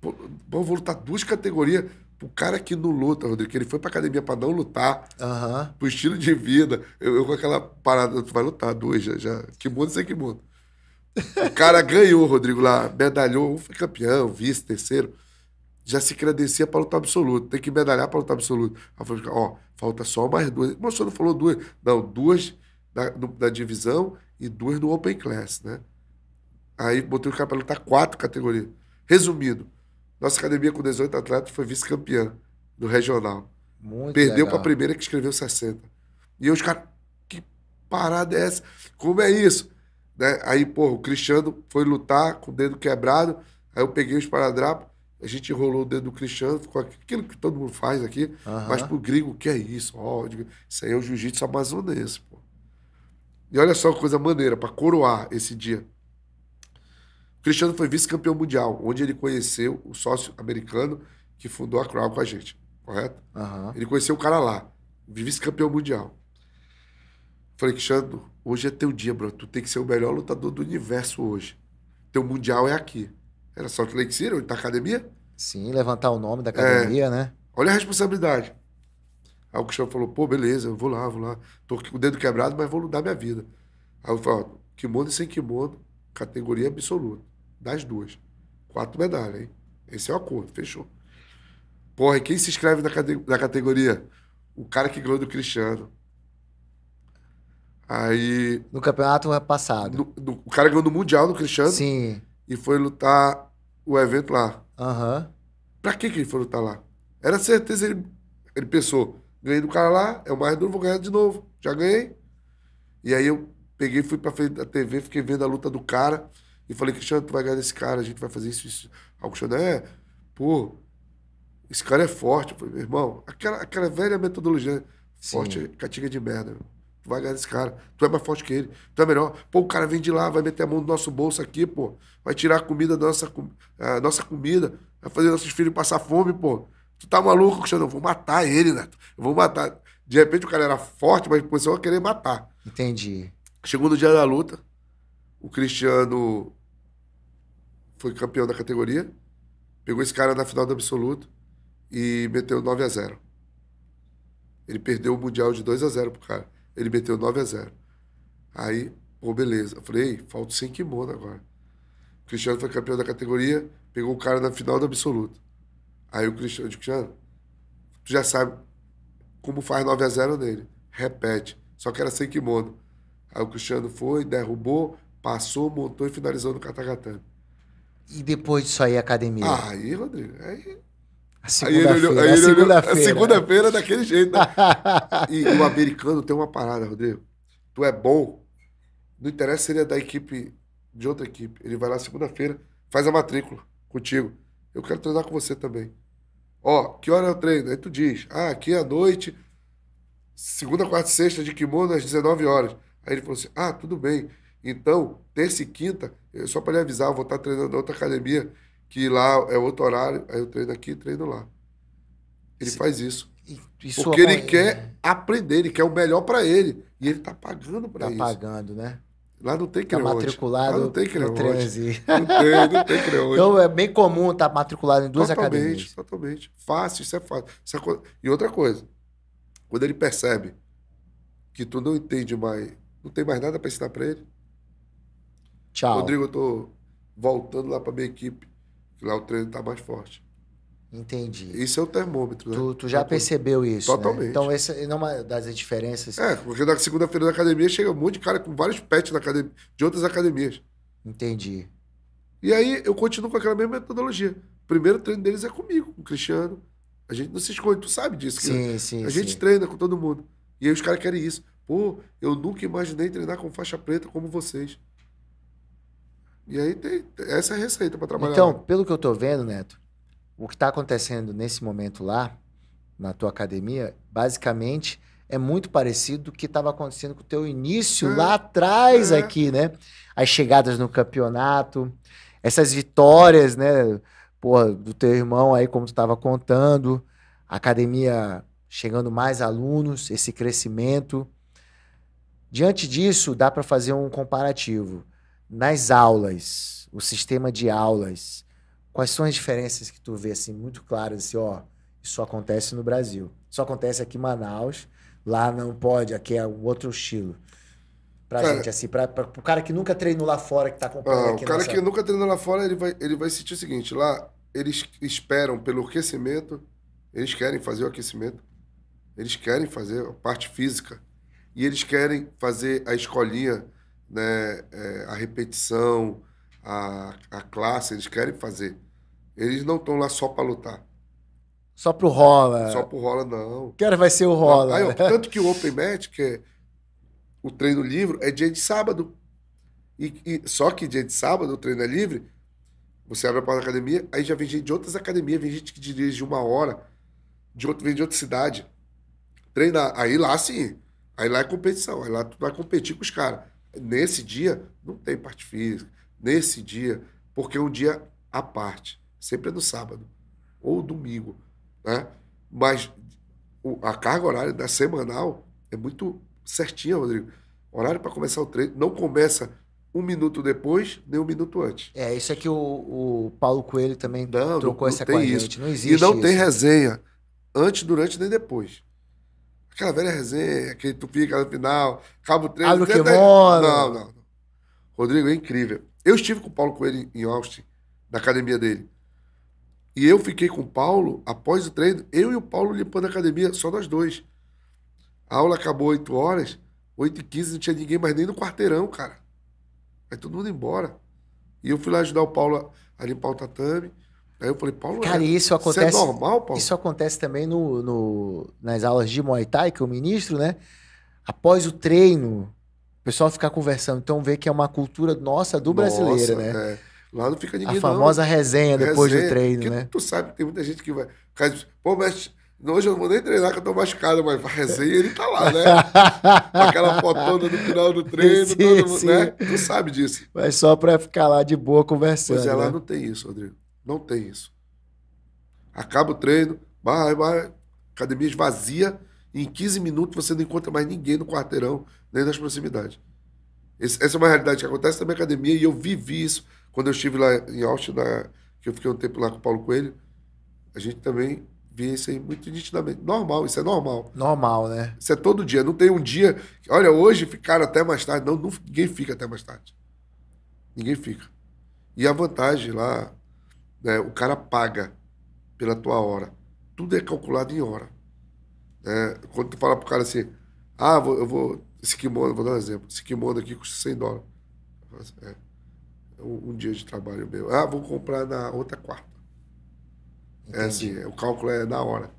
Pô, vou lutar duas categorias. O cara que não luta, Rodrigo, que ele foi pra academia pra não lutar, uhum. pro estilo de vida. Eu, eu, com aquela parada, tu vai lutar dois já, já. Que mundo sei que mundo. O cara ganhou, Rodrigo, lá, medalhou, um foi campeão, vice, terceiro. Já se credencia para lutar absoluto. Tem que medalhar para lutar absoluto. Aí falou, ó, falta só mais duas. Mas o senhor não falou duas. Não, duas da, do, da divisão e duas do Open Class, né? Aí botei o cara para lutar quatro categorias. Resumindo, nossa academia com 18 atletas foi vice-campeã do regional. Muito Perdeu para a primeira que escreveu 60. E os caras, que parada é essa? Como é isso? Né? Aí, porra, o Cristiano foi lutar com o dedo quebrado. Aí eu peguei os paradrapos, a gente enrolou o dedo do Cristiano, ficou aquilo que todo mundo faz aqui. Mas pro gringo, o que é isso? isso aí é o jiu-jitsu amazonense, pô. E olha só que coisa maneira, para coroar esse dia. O Cristiano foi vice-campeão mundial, onde ele conheceu o sócio americano que fundou a Crown com a gente, correto? Uhum. Ele conheceu o cara lá, vice-campeão mundial. Falei, Cristiano, hoje é teu dia, bro. Tu tem que ser o melhor lutador do universo hoje. Teu mundial é aqui. Era só o Lake City, onde tá a academia? Sim, levantar o nome da academia, é, né? Olha a responsabilidade. Aí o Cristiano falou, pô, beleza, eu vou lá, vou lá. Tô com o dedo quebrado, mas vou mudar minha vida. Aí eu falo, kimono e sem kimono, categoria absoluta. Das duas. Quatro medalhas, hein? Esse é o acordo, fechou. Porra, e quem se inscreve na, cate na categoria? O cara que ganhou do Cristiano. Aí. No campeonato passado. No, no, o cara ganhou no Mundial do Cristiano. Sim. E foi lutar o evento lá. Aham. Uhum. Pra que, que ele foi lutar lá? Era certeza ele. Ele pensou, Ganhei do cara lá, é o mais duro, vou ganhar de novo. Já ganhei. E aí eu peguei, fui pra frente da TV, fiquei vendo a luta do cara. E falei, Cristiano, tu vai ganhar desse cara, a gente vai fazer isso, isso. Aí o Cristiano, é, pô, esse cara é forte. Eu falei, meu irmão, aquela, aquela velha metodologia, Sim. forte, catiga de merda, Tu vai ganhar desse cara. Tu é mais forte que ele. Tu é melhor. Pô, o cara vem de lá, vai meter a mão no nosso bolso aqui, pô. Vai tirar a comida da nossa, a nossa comida. Vai fazer nossos filhos passar fome, pô. Tu tá maluco, Eu Vou matar ele, Neto. Eu vou matar. De repente o cara era forte, mas a a querer matar. Entendi. Chegou no dia da luta, o Cristiano foi campeão da categoria, pegou esse cara na final do absoluto e meteu 9 a 0 Ele perdeu o Mundial de 2 a 0 pro cara. Ele meteu 9 a 0 Aí, pô, beleza. Eu falei, falta sem kimono agora. O Cristiano foi campeão da categoria, pegou o cara na final do absoluto. Aí o Cristiano, eu digo, Cristiano, tu já sabe como faz 9 a 0 nele. Repete. Só que era sem kimono. Aí o Cristiano foi, derrubou, passou, montou e finalizou no Katagatame. E depois disso aí, academia? Ah, aí, Rodrigo, aí... A segunda-feira, a segunda-feira. Né? segunda daquele jeito, né? e o americano tem uma parada, Rodrigo. Tu é bom, não interessa se ele é da equipe, de outra equipe. Ele vai lá segunda-feira, faz a matrícula contigo. Eu quero treinar com você também. Ó, que hora é o treino? Aí tu diz, ah, aqui é à noite, segunda, quarta e sexta de kimono às 19 horas. Aí ele falou assim, ah, tudo bem. Então, terça e quinta, eh, só para lhe avisar, eu vou estar tá treinando na outra academia, que lá é outro horário, aí eu treino aqui e treino lá. Ele faz isso. Porque ele é... quer né? aprender, ele quer o melhor para ele. E ele tá pagando para tá isso. Tá pagando, né? Lá não tem creonte. Tá matriculado Lá não tem creonte. transe. Não tem, não tem creonte. então é bem comum estar tá matriculado em duas totalmente, academias. Totalmente, totalmente. Fácil, isso é fácil. Isso é... E outra coisa, quando ele percebe que tu não entende mais, não tem mais nada para ensinar para ele. Tchau. Rodrigo, eu tô voltando lá para minha equipe, que lá o treino tá mais forte. Entendi. Isso é o termômetro. Tu, né? tu já percebeu isso? Né? Totalmente. Né? Então, essa é uma das diferenças. É, porque na segunda-feira da academia chega um monte de cara com vários pets academia, de outras academias. Entendi. E aí eu continuo com aquela mesma metodologia. O primeiro treino deles é comigo, com o Cristiano. A gente não se esconde, tu sabe disso. Sim, sim. A sim. gente treina com todo mundo. E aí os caras querem isso. Pô, eu nunca imaginei treinar com faixa preta como vocês. E aí tem, essa é a receita para trabalhar. Então, pelo que eu tô vendo, Neto, o que está acontecendo nesse momento lá, na tua academia, basicamente é muito parecido do que estava acontecendo com o teu início lá uhum. atrás uhum. aqui, né? As chegadas no campeonato, essas vitórias, né? Porra, do teu irmão aí, como tu estava contando, a academia chegando mais alunos, esse crescimento. Diante disso, dá para fazer um comparativo. Nas aulas, o sistema de aulas, Quais são as diferenças que tu vê, assim, muito claras, assim, ó, isso acontece no Brasil. Isso acontece aqui em Manaus, lá não pode, aqui é um outro estilo. Pra cara, gente, assim, Para o cara que nunca treinou lá fora, que tá acompanhando ah, aqui. O cara nossa... que nunca treinou lá fora, ele vai, ele vai sentir o seguinte, lá eles esperam pelo aquecimento, eles querem fazer o aquecimento, eles querem fazer a parte física, e eles querem fazer a escolinha, né, é, a repetição, a, a classe, eles querem fazer. Eles não estão lá só para lutar. Só pro rola. Só pro rola, não. Que vai ser o rola? Aí, ó, tanto que o Open Match, que é o treino livre, é dia de sábado. E, e, só que dia de sábado o treino é livre, você abre a porta da academia, aí já vem gente de outras academias, vem gente que dirige uma hora, de outro, vem de outra cidade. Treinar. Aí lá sim. Aí lá é competição. Aí lá tu vai competir com os caras. Nesse dia, não tem parte física. Nesse dia, porque é um dia à parte sempre é no sábado ou domingo, né? Mas a carga horária da né, semanal é muito certinha, Rodrigo. Horário para começar o treino não começa um minuto depois, nem um minuto antes. É, isso é que o, o Paulo Coelho também não, trocou não, essa não gente. Não existe. E não isso. tem resenha antes, durante nem depois. Aquela velha resenha, que tu fica no final, acaba o treino. Abre o kimono. Não, não, não. Rodrigo, é incrível. Eu estive com o Paulo Coelho em Austin, na academia dele. E eu fiquei com o Paulo, após o treino, eu e o Paulo limpando a academia, só nós dois. A aula acabou 8 horas, 8 e 15 não tinha ninguém mais nem no quarteirão, cara. Aí todo mundo embora. E eu fui lá ajudar o Paulo a limpar o tatame. Aí eu falei, Paulo, cara, é, isso acontece. Isso é normal, Paulo? Isso acontece também no, no, nas aulas de Muay Thai, que eu ministro, né? Após o treino, o pessoal fica conversando. Então vê que é uma cultura nossa do nossa, brasileiro, né? É. Lá não fica ninguém. A famosa não. resenha depois resenha, do treino, né? Tu sabe que tem muita gente que vai. Pô, mas Hoje eu não vou nem treinar, que eu tô machucado, mas a resenha ele tá lá, né? Aquela fotona no final do treino, sim, todo mundo, sim. né? Tu sabe disso. Mas só pra ficar lá de boa conversando. Pois é, né? lá não tem isso, Rodrigo. Não tem isso. Acaba o treino, vai, vai, academia esvazia, em 15 minutos você não encontra mais ninguém no quarteirão, nem nas proximidades. Esse, essa é uma realidade que acontece na minha academia e eu vivi isso quando eu estive lá em Austin, na, que eu fiquei um tempo lá com o Paulo Coelho, a gente também via isso aí muito nitidamente. Normal, isso é normal. Normal, né? Isso é todo dia. Não tem um dia. olha, hoje ficaram até mais tarde. Não, não, ninguém fica até mais tarde. Ninguém fica. E a vantagem lá, né, o cara paga pela tua hora. Tudo é calculado em hora. É, quando tu fala pro cara assim, ah, eu vou. Esse kimono, vou dar um exemplo. Esse kimono aqui custa 100 dólares. Assim, é. É um, dia de trabalho meu. Ah, vou comprar na outra quarta. É Entendi. Assim, é assim, o cálculo é na hora.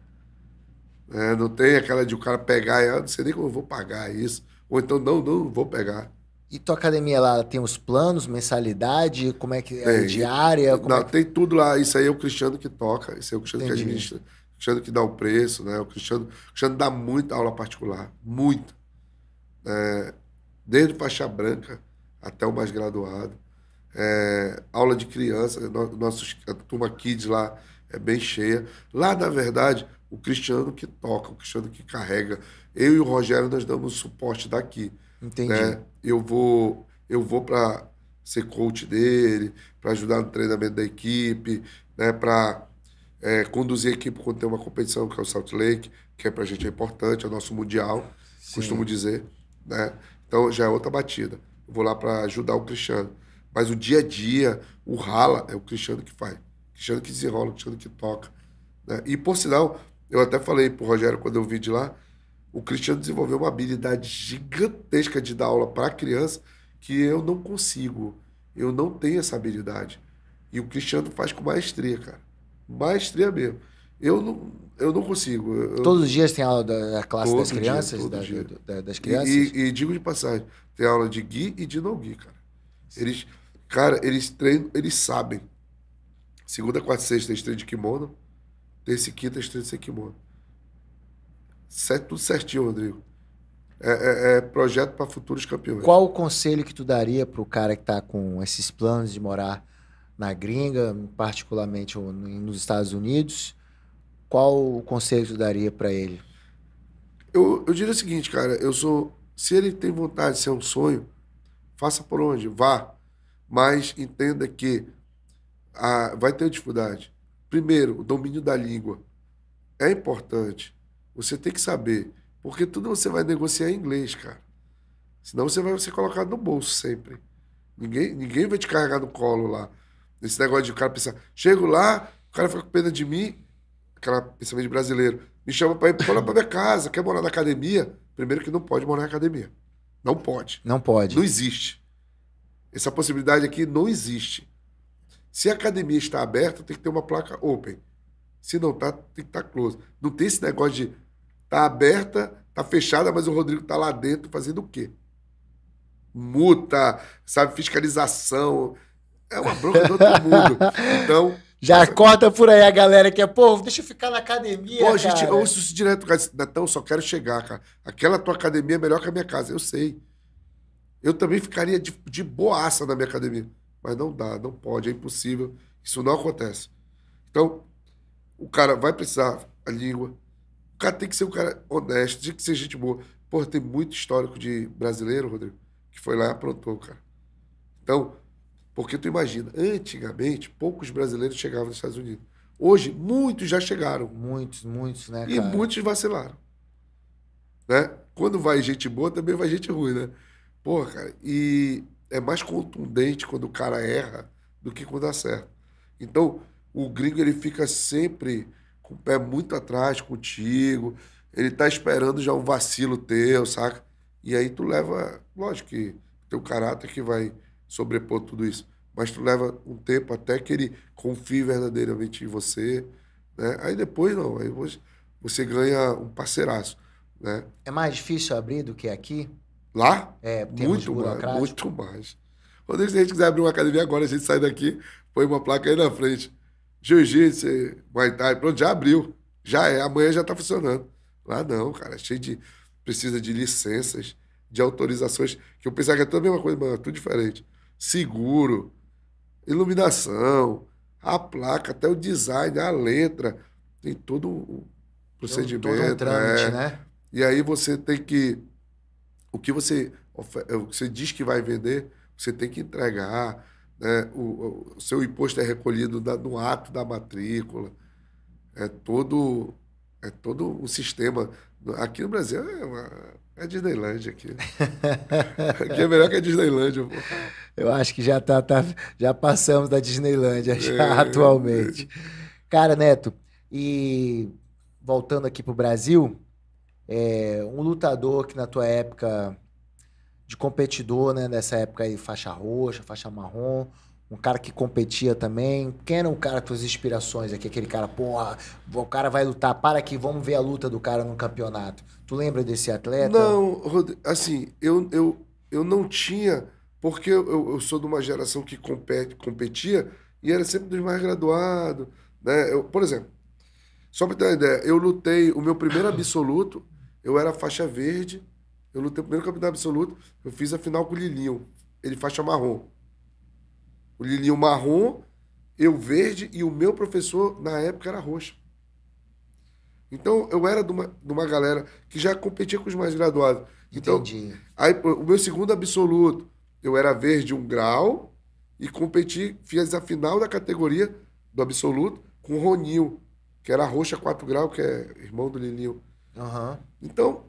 É, não tem aquela de o cara pegar e ah, não sei nem como eu vou pagar isso. Ou então, não, não, não vou pegar. E tua academia lá tem os planos, mensalidade, como é que é, é diária? não, é que... tem tudo lá. Isso aí é o Cristiano que toca, isso é o Cristiano Entendi. que administra, o Cristiano que dá o preço, né? O Cristiano, o Cristiano dá muita aula particular, muito. É, desde faixa branca até o mais graduado é, aula de criança, nossos, a turma Kids lá é bem cheia. Lá, na verdade, o Cristiano que toca, o Cristiano que carrega. Eu e o Rogério, nós damos suporte daqui. Entendi. Né? Eu vou, eu vou para ser coach dele, para ajudar no treinamento da equipe, né? para é, conduzir a equipe quando tem uma competição, que é o Salt Lake, que é para a gente é importante, é o nosso mundial, Sim. costumo dizer. Né? Então já é outra batida. Eu vou lá para ajudar o Cristiano. Mas o dia a dia, o rala, é o Cristiano que faz. O Cristiano que desenrola, o Cristiano que toca. Né? E por sinal, eu até falei pro Rogério quando eu vi de lá, o Cristiano desenvolveu uma habilidade gigantesca de dar aula para criança que eu não consigo. Eu não tenho essa habilidade. E o Cristiano faz com maestria, cara. Maestria mesmo. Eu não, eu não consigo. Eu... Todos os dias tem aula da, da classe todo das crianças? Dia, da, dia. Da, das crianças? E, e, e, digo de passagem, tem aula de gui e de não gui, cara. Eles Cara, eles treinam, eles sabem. Segunda, quarta sexta eles treinam de kimono. Terça e quinta eles treinam sem kimono. Certo, tudo certinho, Rodrigo. É, é, é projeto para futuros campeões. Qual o conselho que tu daria para o cara que está com esses planos de morar na gringa, particularmente nos Estados Unidos? Qual o conselho que tu daria para ele? Eu, eu diria o seguinte, cara. Eu sou... Se ele tem vontade de ser é um sonho, faça por onde? Vá mas entenda que a, vai ter dificuldade. Primeiro, o domínio da língua é importante. Você tem que saber, porque tudo você vai negociar em inglês, cara. Senão você vai ser colocado no bolso sempre. Ninguém, ninguém vai te carregar no colo lá. Esse negócio de o cara pensar, chego lá, o cara fica com pena de mim, aquela pensamento de brasileiro, me chama para ir para minha casa, quer morar na academia? Primeiro que não pode morar na academia. Não pode. Não pode. Não existe. Essa possibilidade aqui não existe. Se a academia está aberta, tem que ter uma placa open. Se não está, tem que estar tá close. Não tem esse negócio de tá aberta, está fechada, mas o Rodrigo está lá dentro fazendo o quê? Multa, sabe, fiscalização. É uma bronca do outro mundo. Então. Já essa... corta por aí a galera que é, pô, deixa eu ficar na academia. Pô, cara. gente, eu ouço isso direto, cara. Então, só quero chegar, cara. Aquela tua academia é melhor que a minha casa. Eu sei. Eu também ficaria de, de boaça na minha academia. Mas não dá, não pode, é impossível. Isso não acontece. Então, o cara vai precisar a língua. O cara tem que ser um cara honesto, tem que ser gente boa. Pô, tem muito histórico de brasileiro, Rodrigo, que foi lá e aprontou, cara. Então, porque tu imagina, antigamente, poucos brasileiros chegavam nos Estados Unidos. Hoje, muitos já chegaram. Muitos, muitos, né, cara? E muitos vacilaram. Né? Quando vai gente boa, também vai gente ruim, né? Pô, cara, e é mais contundente quando o cara erra do que quando acerta. Então, o gringo ele fica sempre com o pé muito atrás contigo, ele tá esperando já um vacilo teu, saca? E aí tu leva, lógico que teu caráter que vai sobrepor tudo isso, mas tu leva um tempo até que ele confie verdadeiramente em você, né? Aí depois não, aí você ganha um parceiraço, né? É mais difícil abrir do que aqui? Lá? É, tem muito, muito mais, muito mais. quando a gente quiser abrir uma academia agora, a gente sai daqui, põe uma placa aí na frente. Jiu-jitsu, Muay Thai, pronto, já abriu. Já é, amanhã já tá funcionando. Lá não, cara, é cheio de... Precisa de licenças, de autorizações, que eu pensava que era tudo a mesma coisa, mas é tudo diferente. Seguro, iluminação, a placa, até o design, a letra. Tem todo o procedimento. Todo, todo um trâmite, é. né? E aí você tem que o que você, é, o que você diz que vai vender, você tem que entregar. Né? O, o, seu imposto é recolhido da, no ato da matrícula. É todo, é todo o sistema. Aqui no Brasil é, uma, é aqui. aqui é melhor que a Disneyland? Pô. Eu acho que já, tá, tá, já passamos da Disneyland é, atualmente. Cara, Neto, e voltando aqui para o Brasil, é, um lutador que na tua época de competidor, né? Nessa época aí, faixa roxa, faixa marrom, um cara que competia também. Quem era o cara tuas inspirações aqui? Aquele cara, porra, o cara vai lutar, para aqui, vamos ver a luta do cara no campeonato. Tu lembra desse atleta? Não, assim, eu, eu, eu não tinha, porque eu, eu sou de uma geração que compete, competia e era sempre dos mais graduados. Né? Eu, por exemplo, só pra ter uma ideia, eu lutei o meu primeiro absoluto eu era faixa verde, eu lutei o primeiro campeonato absoluto, eu fiz a final com o Lilinho. Ele faixa marrom. O Lilinho marrom, eu verde e o meu professor na época era roxo. Então eu era de uma, de uma galera que já competia com os mais graduados. Então, Entendi. Aí, o meu segundo absoluto, eu era verde um grau e competi, fiz a final da categoria do absoluto com o Roninho, que era roxa 4 grau, que é irmão do Lilinho. Uhum. Então,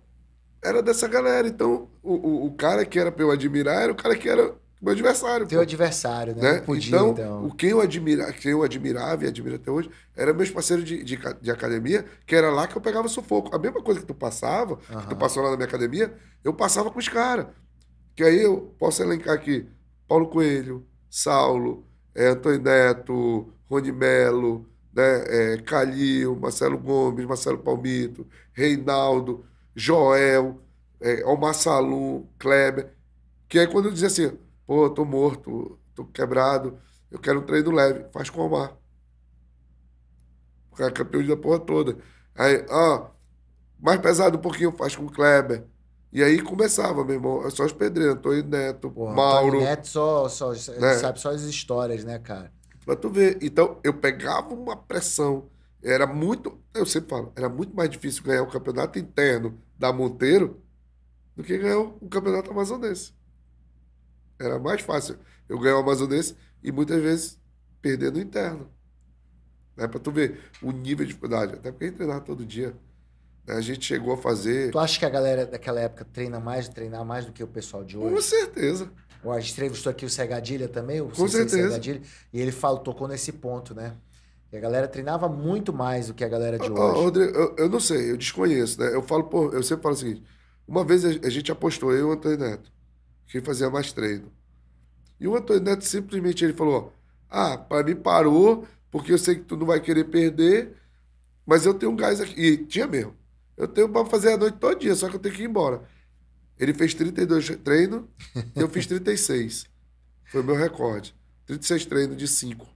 era dessa galera. Então, o, o, o, cara que era pra eu admirar era o cara que era meu adversário. Teu pô. adversário, né? né? Podia, então, então, O, quem, eu admira, quem eu admirava e admiro até hoje era meus parceiros de, de, de, academia, que era lá que eu pegava sufoco. A mesma coisa que tu passava, uhum. que tu passou lá na minha academia, eu passava com os caras. Que aí eu posso elencar aqui Paulo Coelho, Saulo, é, Antônio Neto, Rony Melo, né? É, Calil, Marcelo Gomes, Marcelo Palmito, Reinaldo, Joel, é, Omar Salum, Kleber. Que aí quando eu dizia assim, pô, tô morto, tô quebrado, eu quero um treino leve, faz com o Omar. porque é campeão da porra toda. Aí, ó, mais pesado um pouquinho, faz com o Kleber. E aí começava, meu irmão, é só os pedreiros, Antônio Neto, Porra, Mauro. Antônio Neto só, só né? sabe só as histórias, né, cara? Pra tu ver. Então, eu pegava uma pressão. Era muito, eu sempre falo, era muito mais difícil ganhar o campeonato interno da Monteiro do que ganhar o campeonato amazonense. Era mais fácil eu ganhar o amazonense e muitas vezes perder no interno. Né? Pra tu ver o nível de dificuldade. Até porque a gente treinava todo dia. A gente chegou a fazer. Tu acha que a galera daquela época treina mais, treinar mais do que o pessoal de hoje? Com certeza. A gente entrevistou aqui o Cegadilha também, o Com certeza. e ele falou, tocou nesse ponto, né? E a galera treinava muito mais do que a galera de hoje. Rodrigo, eu, eu, não sei, eu desconheço, né? Eu falo, pô, eu sempre falo o seguinte: uma vez a, gente apostou, eu e o Antônio Neto, quem fazia mais treino. E o Antônio Neto simplesmente ele falou: Ah, para mim parou, porque eu sei que tu não vai querer perder, mas eu tenho um gás aqui. E tinha mesmo. Eu tenho para fazer a noite todo dia, só que eu tenho que ir embora. Ele fez 32 treinos e eu fiz 36. Foi o meu recorde. 36 treinos de 5.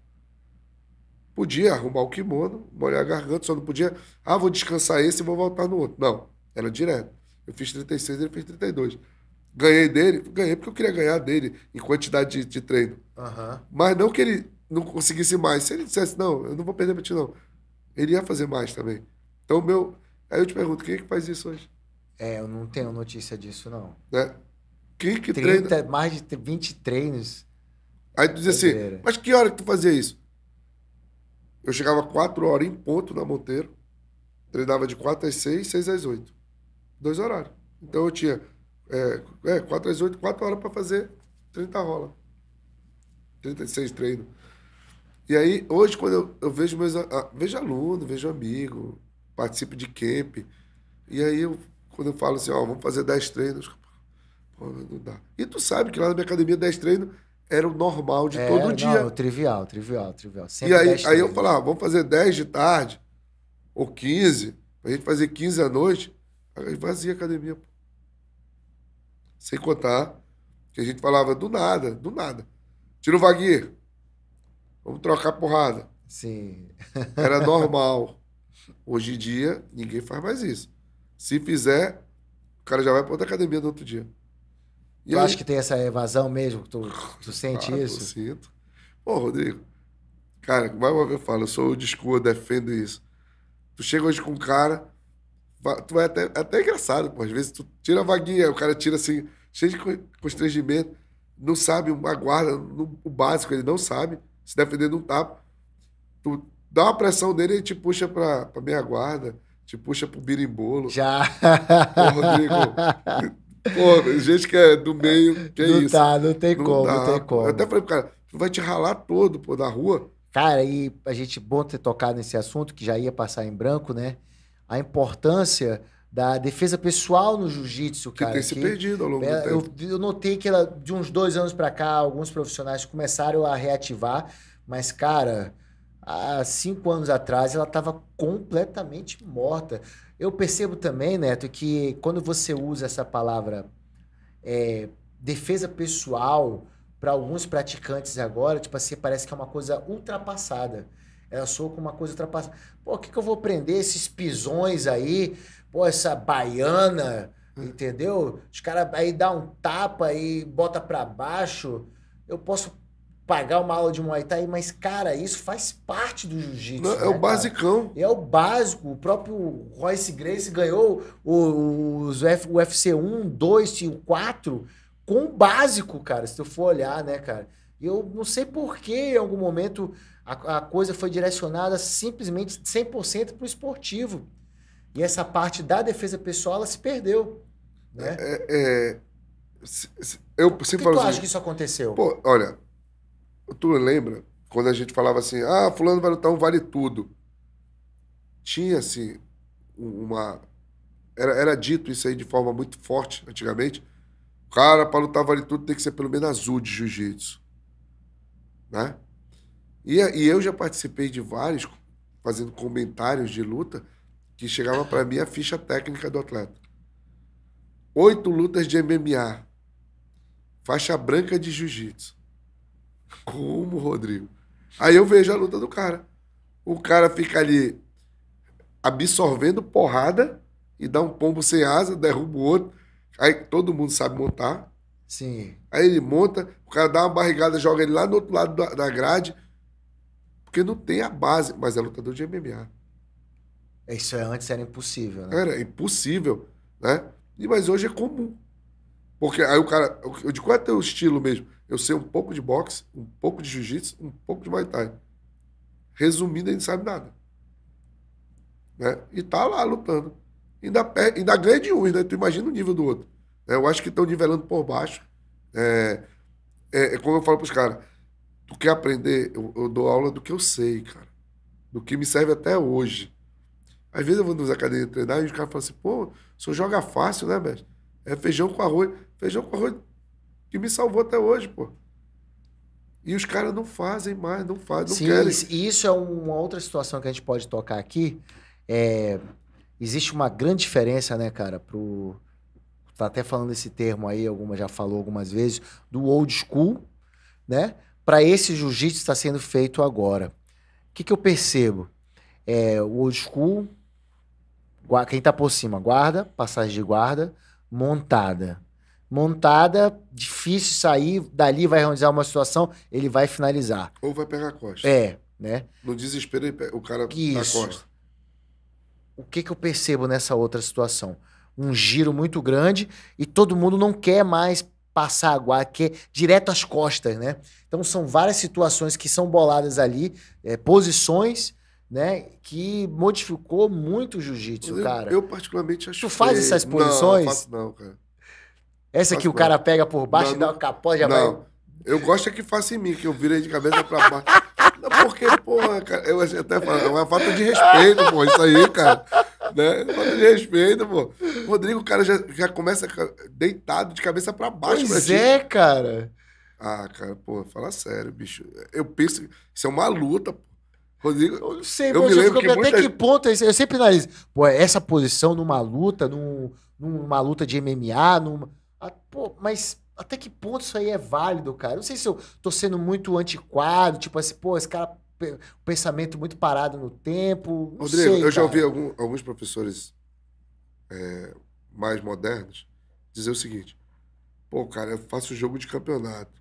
Podia arrumar o kimono, molhar a garganta, só não podia. Ah, vou descansar esse e vou voltar no outro. Não, era direto. Eu fiz 36, ele fez 32. Ganhei dele, ganhei porque eu queria ganhar dele em quantidade de, de treino. Uhum. Mas não que ele não conseguisse mais. Se ele dissesse, não, eu não vou perder pra ti, não. Ele ia fazer mais também. Então, meu. Aí eu te pergunto, quem é que faz isso hoje? É, eu não tenho notícia disso, não. É. Quem que 30, treina? Mais de 20 treinos. Aí tu dizia assim, mas que hora que tu fazia isso? Eu chegava 4 horas em ponto na Monteiro, treinava de 4 às 6, 6 às 8. Dois horários. Então eu tinha é, é, 4 às 8, 4 horas para fazer 30 rolas. 36 treinos. E aí, hoje, quando eu, eu vejo meus. Ah, vejo aluno, vejo amigo, participo de camp. E aí eu quando eu falo assim, ó, vamos fazer 10 treinos, pô, não dá. E tu sabe que lá na minha academia 10 treinos era o normal de é, todo dia. trivial, trivial, trivial. Sempre e aí, aí eu falava, ah, vamos fazer 10 de tarde, ou 15, pra gente fazer 15 à noite. Aí vazia a academia. Pô. Sem contar que a gente falava do nada, do nada. Tira o Vaguir, vamos trocar porrada. Sim. Era normal. Hoje em dia, ninguém faz mais isso. Se fizer, o cara já vai para outra academia no outro dia. E tu aí... acha que tem essa evasão mesmo? Tu, ah, tu sente claro, isso? Eu sinto. Pô, Rodrigo, cara, mais uma vez eu falo, eu sou o discurso, defendo isso. Tu chega hoje com um cara, tu vai até, é até engraçado, pô. Às vezes tu tira a vaguinha, o cara tira assim, cheio de constrangimento, não sabe uma guarda, no, o básico, ele não sabe, se defender não tapa. Tá. Tu dá uma pressão nele e ele te puxa pra, pra minha guarda te puxa pro birimbolo. Já. Pô, Rodrigo. Pô, gente que é do meio, que é não é isso. tá, não tem não como, dá. não tem como. Eu até falei pro cara, tu vai te ralar todo, pô, na rua. Cara, e a gente, bom ter tocado nesse assunto, que já ia passar em branco, né? A importância da defesa pessoal no jiu-jitsu, cara. Que tem se que, perdido ao longo do é, tempo. Eu, eu notei que ela, de uns dois anos para cá, alguns profissionais começaram a reativar, mas, cara, há cinco anos atrás ela estava completamente morta. Eu percebo também, Neto, que quando você usa essa palavra é, defesa pessoal para alguns praticantes agora, tipo assim, parece que é uma coisa ultrapassada. Ela soa como uma coisa ultrapassada. Pô, o que, que eu vou prender esses pisões aí? Pô, essa baiana, hum. entendeu? Os caras aí dá um tapa e bota para baixo. Eu posso pagar uma aula de Muay Thai, mas, cara, isso faz parte do jiu-jitsu. Né, é o né, cara? basicão. É o básico. O próprio Royce Grace ganhou o UFC 1, 2 e 4 com o básico, cara, se tu for olhar, né, cara? Eu não sei por que em algum momento a, a coisa foi direcionada simplesmente 100% para o esportivo. E essa parte da defesa pessoal, ela se perdeu. Né? É, é, é eu sempre falo Por que, que tu acha que isso aconteceu? Pô, olha, Tu lembra quando a gente falava assim, ah, fulano vai lutar um vale tudo. Tinha, assim, uma... Era, era dito isso aí de forma muito forte antigamente. cara, para lutar vale tudo, tem que ser pelo menos azul de jiu-jitsu. Né? E, e eu já participei de vários, fazendo comentários de luta, que chegava para mim a ficha técnica do atleta. Oito lutas de MMA, faixa branca de jiu-jitsu. Como, Rodrigo? Aí eu vejo a luta do cara. O cara fica ali absorvendo porrada e dá um pombo sem asa, derruba o outro. Aí todo mundo sabe montar. Sim. Aí ele monta, o cara dá uma barrigada, joga ele lá no outro lado da, grade. Porque não tem a base, mas é lutador de MMA. Isso é, antes era impossível, né? Era impossível, né? E, mas hoje é comum. Porque aí o cara. Eu qual é o teu estilo mesmo? Eu sei um pouco de boxe, um pouco de jiu-jitsu, um pouco de muay thai. Resumindo, a gente sabe nada. Né? E tá lá lutando. Ainda, perde, ainda ganha de um, ainda, né? tu imagina o nível do outro. Né? Eu acho que estão nivelando por baixo. É, é, é como eu falo para os caras, tu quer aprender? Eu, eu, dou aula do que eu sei, cara. Do que me serve até hoje. Às vezes eu vou nas academias treinar e os caras falam assim, pô, o senhor joga fácil, né, mestre? É feijão com arroz. Feijão com arroz que me salvou até hoje, pô. E os caras não fazem mais, não fazem, não Sim, querem. E isso é uma outra situação que a gente pode tocar aqui. É, existe uma grande diferença, né, cara, pro. Tá até falando esse termo aí, alguma já falou algumas vezes, do old school, né? Para esse jiu-jitsu está sendo feito agora. O que, que eu percebo? É, o old school, quem tá por cima, guarda, passagem de guarda, montada montada, difícil sair, dali vai realizar uma situação, ele vai finalizar. Ou vai pegar a costa. É, né? No desespero, o cara a costa. O que, que eu percebo nessa outra situação? Um giro muito grande e todo mundo não quer mais passar a guarda, quer direto às costas, né? Então são várias situações que são boladas ali, é, posições, né? Que modificou muito o jiu-jitsu, cara. Eu particularmente acho. Tu faz essas posições? Não, não, faço não cara. Essa que o cara pega por baixo não, e dá uma capota já não. vai. Eu gosto é que faça em mim, que eu virei de cabeça pra baixo. Não, porque, porra, cara, eu até falo, é uma falta de respeito, pô, isso aí, cara. Né? É falta de respeito, pô. Rodrigo, o cara já, já começa deitado de cabeça pra baixo, Pois pra é, ti. cara. Ah, cara, pô, fala sério, bicho. Eu penso isso é uma luta, pô. Rodrigo, eu não sei, eu me lembro que até que ponto eu sempre analiso. Pô, essa posição numa luta, num, numa luta de MMA, numa pô, mas até que ponto isso aí é válido, cara? não sei se eu tô sendo muito antiquado, tipo assim, pô, esse cara, pensamento muito parado no tempo. Rodrigo, sei, eu cara. já ouvi algum, alguns professores é, mais modernos dizer o seguinte: pô, cara, eu faço jogo de campeonato.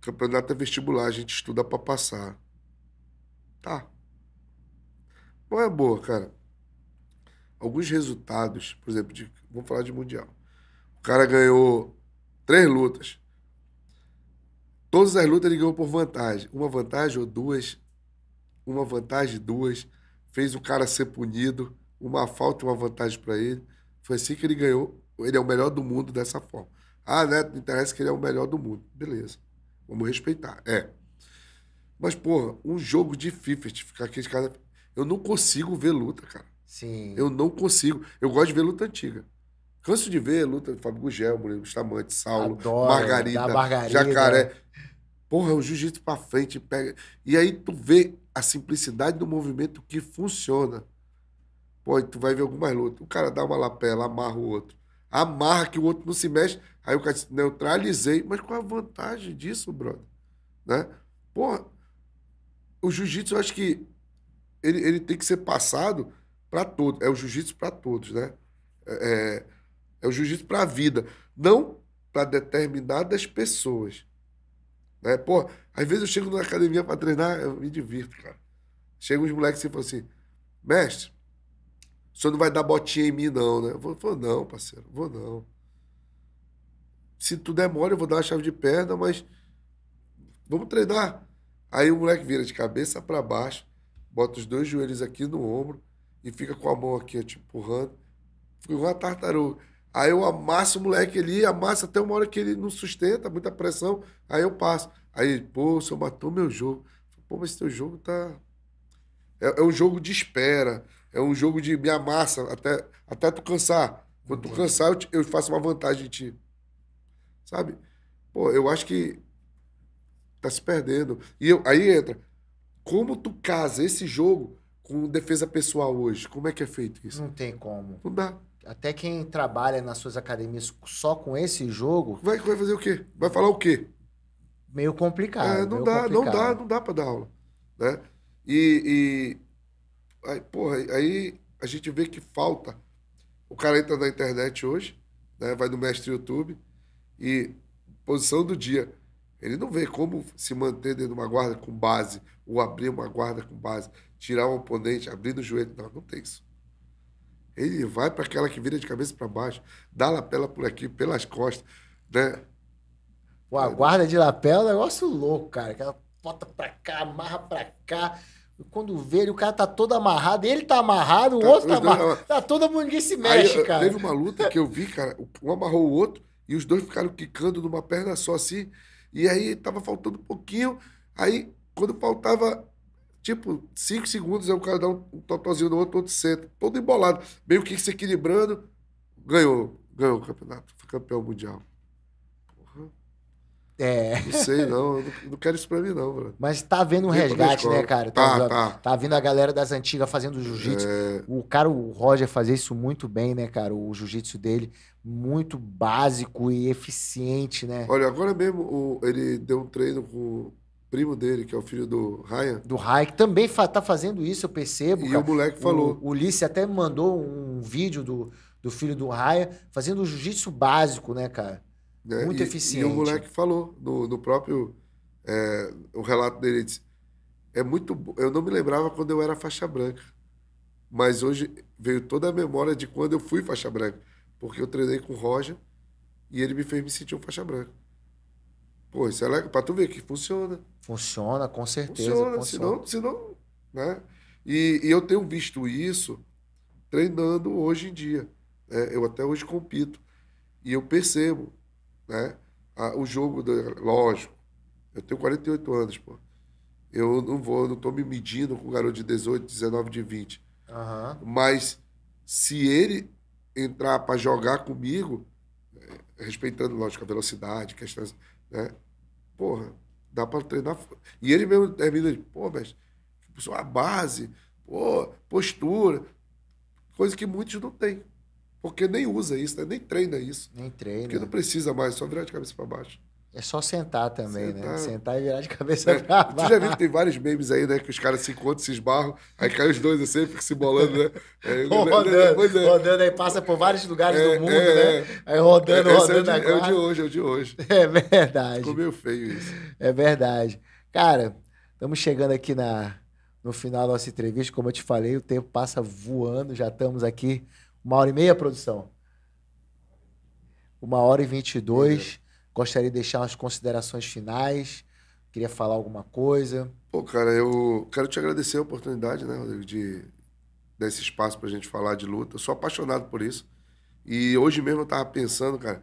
Campeonato é vestibular, a gente estuda para passar. Tá. Não é boa, cara. Alguns resultados, por exemplo, de, vamos falar de Mundial cara ganhou três lutas. Todas as lutas ele ganhou por vantagem. Uma vantagem ou duas. Uma vantagem, duas. Fez o cara ser punido. Uma falta e uma vantagem para ele. Foi assim que ele ganhou. Ele é o melhor do mundo dessa forma. Ah, né? Não interessa que ele é o melhor do mundo. Beleza. Vamos respeitar. É. Mas, porra, um jogo de FIFA, de ficar aqui de casa. Eu não consigo ver luta, cara. Sim. Eu não consigo. Eu gosto de ver luta antiga. Canso de ver luta de Fábio Gugel, Murilo Bustamante, Saulo, Adoro, Margarida, Margarida, Jacaré. Porra, o jiu-jitsu pra frente pega. E aí tu vê a simplicidade do movimento que funciona. Pô, tu vai ver algumas lutas. O cara dá uma lapela, amarra o outro. Amarra que o outro não se mexe. Aí o cara diz, neutralizei. Mas qual a vantagem disso, brother? Né? Porra, o jiu-jitsu, eu acho que ele, ele tem que ser passado para todos. É o jiu-jitsu para todos, né? É, é é o jiu-jitsu para a vida, não para determinadas pessoas. Né? Pô, às vezes eu chego na academia para treinar, eu me divirto, cara. Chega uns moleques assim e falam assim, mestre, o senhor não vai dar botinha em mim, não, né? Eu vou, vou não, parceiro, vou não. Se tu der mole, eu vou dar uma chave de perna, mas vamos treinar. Aí o moleque vira de cabeça para baixo, bota os dois joelhos aqui no ombro e fica com a mão aqui, te empurrando. Fica igual uma tartaruga. Aí eu amasso o moleque ali, amasso até uma hora que ele não sustenta, muita pressão, aí eu passo. Aí, pô, o senhor matou meu jogo. Pô, mas teu jogo tá. É, é um jogo de espera, é um jogo de me amassa até, até tu cansar. Quando tu uhum. cansar, eu, te, eu faço uma vantagem em ti. Sabe? Pô, eu acho que tá se perdendo. E eu, aí entra, como tu casa esse jogo com defesa pessoal hoje? Como é que é feito isso? Não tem como. Não dá até quem trabalha nas suas academias só com esse jogo. Vai, vai fazer o quê? Vai falar o quê? Meio complicado. É, não, meio dá, complicado. não dá, não dá para dar aula. Né? E, e aí, porra, aí a gente vê que falta. O cara entra na internet hoje, né? vai no mestre YouTube e posição do dia. Ele não vê como se manter dentro de uma guarda com base, ou abrir uma guarda com base, tirar um oponente, abrir no joelho. Não, não tem isso. Ele vai para aquela que vira de cabeça para baixo, dá lapela por aqui, pelas costas, né? Pô, a é, guarda de lapela é um negócio louco, cara. Aquela bota para cá, amarra para cá. Quando vê ele, o cara tá todo amarrado, ele tá amarrado, o tá, outro tá amarrado. Tá todo mundo, ninguém se mexe, aí, cara. Teve uma luta que eu vi, cara, um amarrou o outro e os dois ficaram quicando numa perna só assim. E aí tava faltando um pouquinho. Aí, quando faltava Tipo, cinco segundos, aí o cara dá um, um totozinho no outro, outro centro, todo embolado. Meio que se equilibrando, ganhou. Ganhou o campeonato, foi campeão mundial. Porra. É. Não sei, não. Eu não, quero isso pra mim, não, mano. Mas tá vendo um Vim resgate, né, cara? Tá, tá, tá. Tá vendo a galera das antigas fazendo jiu-jitsu. É... O cara, o Roger, fazia isso muito bem, né, cara? O jiu-jitsu dele, muito básico e eficiente, né? Olha, agora mesmo o, ele deu um treino com primo dele, que é o filho do Ryan. Do Ryan, que também fa tá fazendo isso, eu percebo. E cara. o moleque falou. O Ulisses até me mandou um vídeo do, do filho do Ryan fazendo o jiu-jitsu básico, né, cara? Né? Muito e, eficiente. E o moleque falou no, no próprio é, o relato dele disse, é muito eu não me lembrava quando eu era faixa branca mas hoje veio toda a memória de quando eu fui faixa branca porque eu treinei com o Roger e ele me fez me sentir um faixa branca pô isso é legal para tu ver que funciona Funciona, com certeza. Funciona, funciona. senão. senão né? E, e, eu tenho visto isso treinando hoje em dia. Né? Eu até hoje compito. E eu percebo né? A, o jogo, lógico. Eu tenho 48 anos, pô. Eu não vou, não tô me medindo com um garoto de 18, 19, de 20. Uhum. Mas se ele entrar para jogar comigo, é, respeitando, lógico, a velocidade, questões, né? Porra, dá para treinar. E ele mesmo termina de, pô, mestre, a base, pô, postura, coisa que muitos não têm. Porque nem usa isso, né? nem treina isso. Nem treina. Porque não precisa mais, só virar de cabeça para baixo. É só sentar também, né? sentar. né? Sentar e virar de cabeça é. pra baixo. Tu já viu que tem vários memes aí, né? Que os caras se encontram, se esbarram, aí caem os dois assim, se bolando, né? É, né, rodando, né? né é. rodando, aí passa por vários lugares é, do mundo, é. né? Aí rodando, é, é rodando. É o, de, é o de hoje, é o de hoje. É verdade. Ficou meio feio isso. É verdade. Cara, estamos chegando aqui na, no final da nossa entrevista. Como eu te falei, o tempo passa voando, já estamos aqui uma hora e meia, produção. Uma hora e vinte e dois. Gostaria de deixar umas considerações finais. Queria falar alguma coisa. Pô, cara, eu quero te agradecer a oportunidade, né, Rodrigo, de dar esse espaço pra gente falar de luta. Eu sou apaixonado por isso. E hoje mesmo eu tava pensando, cara,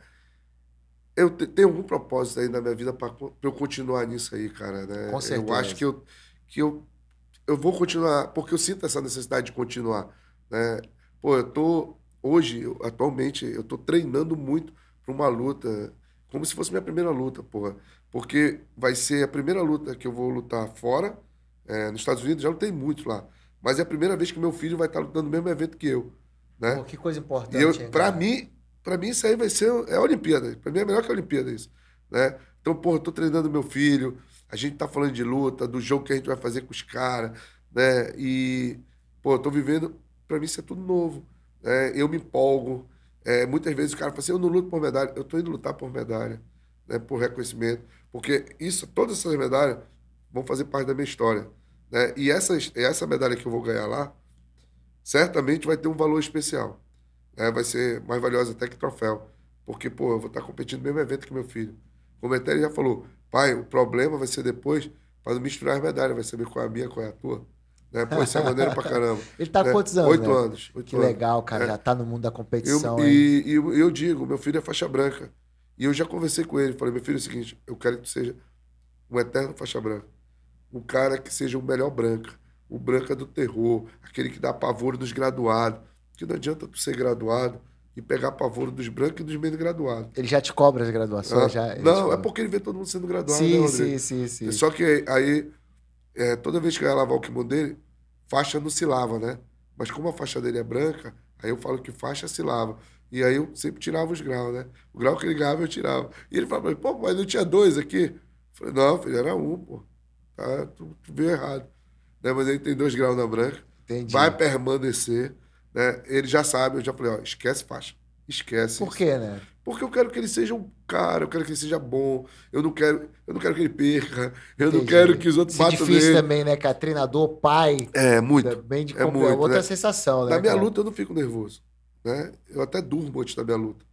eu tenho algum propósito aí na minha vida para eu continuar nisso aí, cara, né? Com certeza. Eu acho que eu, que eu, eu vou continuar, porque eu sinto essa necessidade de continuar, né? Pô, eu tô hoje, eu, atualmente, eu tô treinando muito para uma luta como se fosse minha primeira luta, porra. Porque vai ser a primeira luta que eu vou lutar fora. É, nos Estados Unidos já lutei muito lá. Mas é a primeira vez que meu filho vai estar lutando no mesmo evento que eu. Né? Pô, que coisa importante. Para pra, mim, pra mim, isso aí vai ser. É a Olimpíada. Pra mim é melhor que a Olimpíada isso. Né? Então, porra, eu tô treinando meu filho. A gente tá falando de luta, do jogo que a gente vai fazer com os caras. Né? E, pô, eu tô vivendo. Pra mim isso é tudo novo. Né? Eu me empolgo. É, muitas vezes o cara fala assim, eu não luto por medalha. Eu estou indo lutar por medalha, né, por reconhecimento. Porque isso, todas essas medalhas vão fazer parte da minha história. Né? E essa, essa medalha que eu vou ganhar lá, certamente vai ter um valor especial. Né? Vai ser mais valiosa até que troféu. Porque, pô, eu vou estar competindo no mesmo evento que meu filho. Como até ele já falou, pai, o problema vai ser depois para misturar as medalhas, vai saber qual é a minha, qual é a tua. Né? Pô, isso é maneiro pra caramba. Ele tá né? quantos anos? Oito né? anos. Oito que anos. legal, cara. É. Já tá no mundo da competição. Eu, e, e eu digo, meu filho é faixa branca. E eu já conversei com ele. Falei, meu filho, é o seguinte, eu quero que tu seja um eterno faixa branca. Um cara que seja o melhor branca. O branca do terror. Aquele que dá pavor nos graduados. Porque não adianta tu ser graduado e pegar pavor dos brancos e dos menos graduados. Ele já te cobra as graduações? Ah, já, não, é porque ele vê todo mundo sendo graduado. Sim, né, sim, sim, sim. Só que aí, é, toda vez que eu ia lavar o kimono dele, faixa não se lava, né? Mas como a faixa dele é branca, aí eu falo que faixa se lava. E aí eu sempre tirava os graus, né? O grau que ele ganhava, eu tirava. E ele falava, pô, mas não tinha dois aqui? Eu falei, não, filho, era um, pô. Tá, tu, tu veio errado. Né? Mas ele tem dois graus na branca. Entendi. Vai permanecer. Né? Ele já sabe, eu já falei, ó, esquece faixa. Esquece. Por quê, né? Porque eu quero que ele seja um cara, eu quero que ele seja bom, eu não quero, eu não quero que ele perca, eu Entendi. não quero que os outros Isso batam difícil nele. difícil também, né, cara? Treinador, pai. É, muito. bem de é, é muito, é outra né? sensação, né? Na minha cara? luta eu não fico nervoso, né? Eu até durmo antes da minha luta.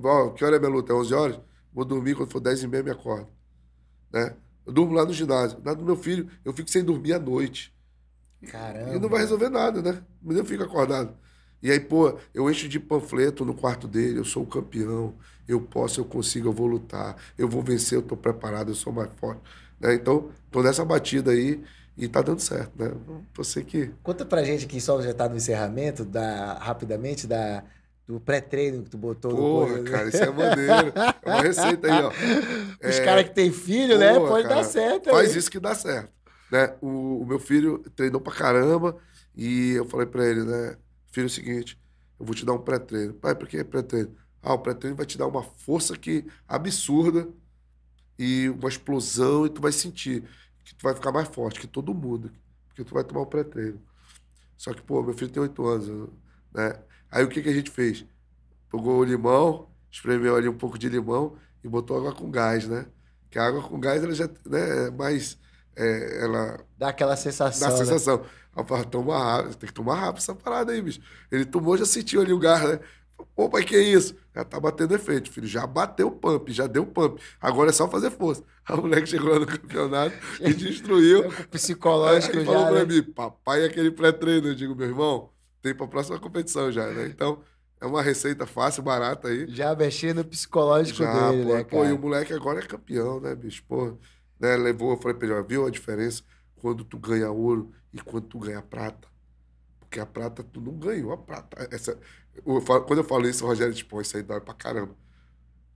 Bom, que hora é a minha luta? É 11 horas? Vou dormir quando for 10 e meia, me acordo. Né? Eu durmo lá no ginásio. Lá do meu filho, eu fico sem dormir à noite. Caramba. E não vai resolver nada, né? Mas eu fico acordado. E aí, pô, eu encho de panfleto no quarto dele, eu sou o campeão, eu posso, eu consigo, eu vou lutar, eu vou vencer, eu tô preparado, eu sou mais forte. Né? Então, tô nessa batida aí e tá dando certo, né? Você que. Conta pra gente quem só já tá no encerramento, da, rapidamente, da, do pré-treino que tu botou Porra, no cara, isso é maneiro. É uma receita aí, ó. Os é... caras que têm filho, Porra, né? Pode cara, dar certo. Faz aí. isso que dá certo. Né? O, o meu filho treinou pra caramba e eu falei pra ele, né? Filho, é o seguinte, eu vou te dar um pré-treino. Pai, por que é pré-treino? Ah, o pré-treino vai te dar uma força que absurda e uma explosão e tu vai sentir que tu vai ficar mais forte que todo mundo, porque tu vai tomar o pré-treino. Só que, pô, meu filho tem oito anos, né? Aí o que, que a gente fez? Pegou o limão, espremeu ali um pouco de limão e botou água com gás, né? Que a água com gás, ela já né, é mais... É, ela... Dá aquela sensação, Dá sensação. Né? Rapaz, toma rápido, tem que tomar rápido essa parada aí, bicho. Ele tomou, já sentiu ali o gás, né? Pô, pai, que é isso? Já tá batendo efeito, filho. Já bateu o pump, já deu pump. Agora é só fazer força. A moleque chegou lá no campeonato e destruiu. É psicológico, aí, falou pra né? mim, papai, é aquele pré-treino. Eu digo, meu irmão, tem pra próxima competição já, né? Então, é uma receita fácil, barata aí. Já mexendo no psicológico já, dele, pô, né, cara? e o moleque agora é campeão, né, bicho? Pô, né, levou, eu falei pra ele, viu a diferença? quando tu ganha ouro e quando tu ganha prata. Porque a prata tu não ganhou a prata. Essa, eu falo, quando eu falo isso, o Rogério tipo isso aí dói pra caramba.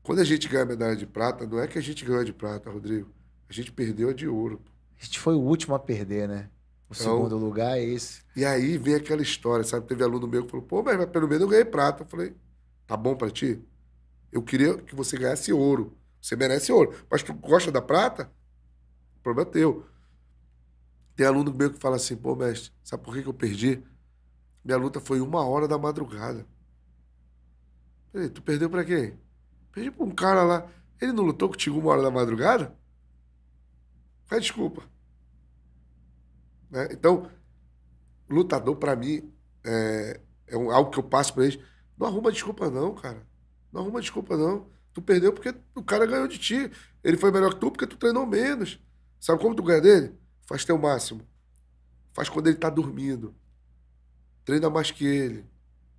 Quando a gente ganha a medalha de prata, não é que a gente ganha de prata, Rodrigo. A gente perdeu a de ouro. A gente foi o último a perder, né? O então, segundo lugar é esse. E aí vem aquela história, sabe? Teve aluno meu que falou, pô, mas pelo menos eu ganhei prata. Eu falei, tá bom para ti? Eu queria que você ganhasse ouro. Você merece ouro. Mas tu gosta da prata? O problema é teu. Tem aluno meu que fala assim, pô, mestre, sabe por que, que eu perdi? Minha luta foi uma hora da madrugada. Peraí, tu perdeu pra quem? Perdi pra um cara lá. Ele não lutou contigo uma hora da madrugada? Faz é desculpa. Né? Então, lutador, para mim, é, é algo que eu passo pra eles. Não arruma desculpa, não, cara. Não arruma desculpa, não. Tu perdeu porque o cara ganhou de ti. Ele foi melhor que tu porque tu treinou menos. Sabe como tu ganha dele? Faz teu máximo. Faz quando ele tá dormindo. Treina mais que ele.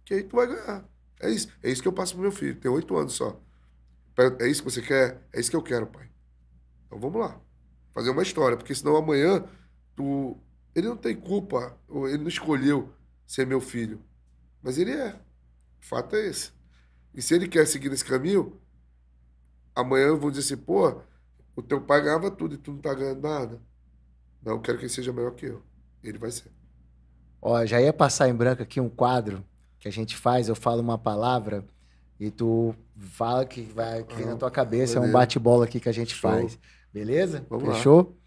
Que aí tu vai ganhar. É isso. É isso que eu passo pro meu filho. Tem oito anos só. É isso que você quer? É isso que eu quero, pai. Então vamos lá. Fazer uma história, porque senão amanhã tu... ele não tem culpa, ele não escolheu ser meu filho. Mas ele é. O fato é esse. E se ele quer seguir nesse caminho, amanhã eu vou dizer assim, pô, o teu pai ganhava tudo e tu não tá ganhando nada. Não, eu quero que ele seja melhor que eu. Ele vai ser. Ó, já ia passar em branco aqui um quadro que a gente faz, eu falo uma palavra e tu fala que vai aqui ah, na tua cabeça, é um bate-bola aqui que a gente Show. faz. Beleza? Vamos Fechou?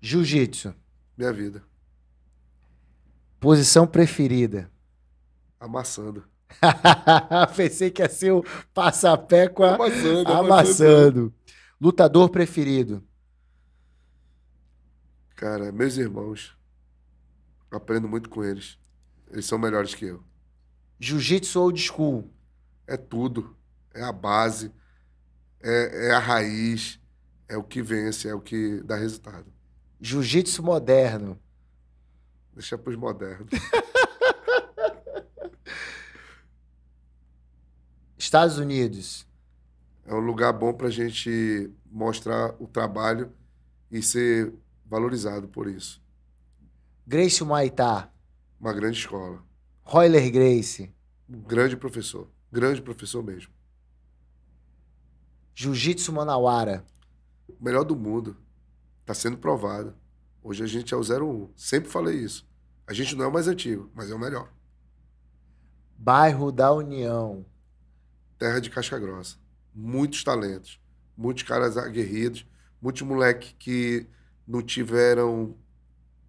Jiu-jitsu. Minha vida. Posição preferida? Amassando. Pensei que ia ser o passapé com a... Amassando. amassando. amassando. Lutador preferido? Cara, meus irmãos, aprendo muito com eles. Eles são melhores que eu. Jiu-jitsu old school? É tudo. É a base, é, é a raiz, é o que vence, é o que dá resultado. Jiu-jitsu moderno? Deixa pros modernos. Estados Unidos. É um lugar bom para a gente mostrar o trabalho e ser valorizado por isso. Grace Maitá. Uma grande escola. Royler Grace. Um grande professor. Grande professor mesmo. Jiu-Jitsu Manauara. O melhor do mundo. Está sendo provado. Hoje a gente é o 01. Sempre falei isso. A gente não é o mais antigo, mas é o melhor. Bairro da União. Terra de caixa Grossa. Muitos talentos. Muitos caras aguerridos. Muitos moleque que não tiveram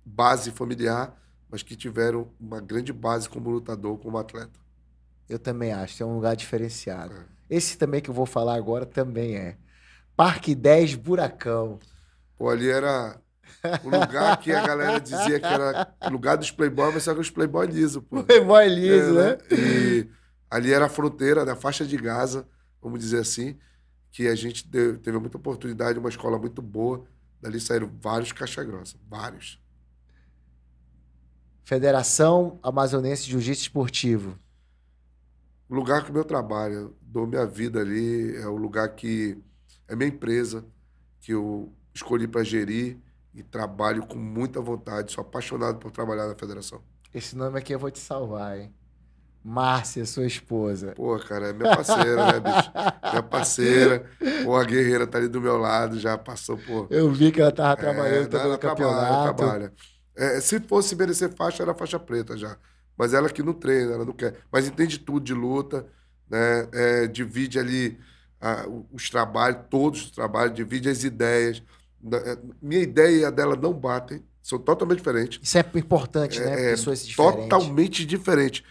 base familiar, mas que tiveram uma grande base como lutador, como atleta. Eu também acho, é um lugar diferenciado. É. Esse também que eu vou falar agora também é. Parque 10 Buracão. Pô, ali era o lugar que a galera dizia que era lugar dos playboys, mas só que os playboys liso, pô. Playboy liso, é, né? né? E ali era a fronteira da faixa de Gaza, vamos dizer assim, que a gente teve muita oportunidade, uma escola muito boa Dali saíram vários caixa grossa, vários. Federação Amazonense de Jiu-Jitsu Esportivo. O lugar que eu trabalho, eu dou minha vida ali, é o lugar que é minha empresa, que eu escolhi para gerir e trabalho com muita vontade, sou apaixonado por trabalhar na federação. Esse nome aqui eu vou te salvar, hein? Márcia, sua esposa. Pô, cara, é minha parceira, né, bicho? Minha parceira. Pô, a guerreira tá ali do meu lado, já passou por. Eu vi que ela tava é, trabalhando é, também ela campeonato. Trabalha, trabalha. É, se fosse merecer faixa, era faixa preta já. Mas ela que não treina, ela não quer. Mas entende tudo de luta, né? É, divide ali a, os trabalhos, todos os trabalhos, divide as ideias. É, minha ideia e a dela não batem, são totalmente diferentes. Isso é importante, né? É, Pessoas é, diferentes. Totalmente diferentes.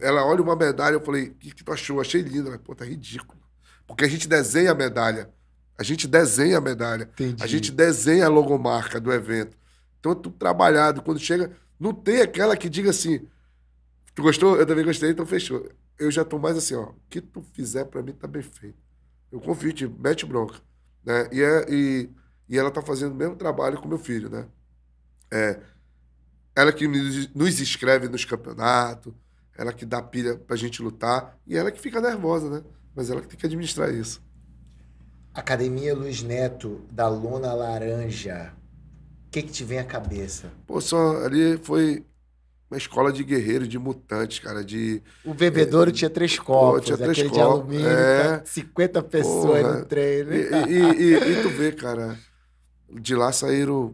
Ela olha uma medalha, eu falei, o que, que tu achou? Achei linda. Ela, Pô, tá ridículo. Porque a gente desenha a medalha. A gente desenha a medalha. Entendi. A gente desenha a logomarca do evento. Então é tudo trabalhado. Quando chega, não tem aquela que diga assim, tu gostou? Eu também gostei, então fechou. Eu já tô mais assim, ó, o que tu fizer para mim tá bem feito. Eu confio, te mete bronca. Né? E, é, e, e ela tá fazendo o mesmo trabalho com meu filho, né? É, ela que nos escreve nos campeonatos, ela que dá pilha pra gente lutar e ela que fica nervosa, né? Mas ela que tem que administrar isso. Academia Luiz Neto, da Lona Laranja. O que, que te vem à cabeça? Pô, só ali foi uma escola de guerreiros, de mutantes, cara, de... O bebedouro é, tinha três copos, pô, tinha três aquele copos, de alumínio, é, 50 tá? pessoas porra, no treino. E, e, e, e, tu vê, cara, de lá saíram...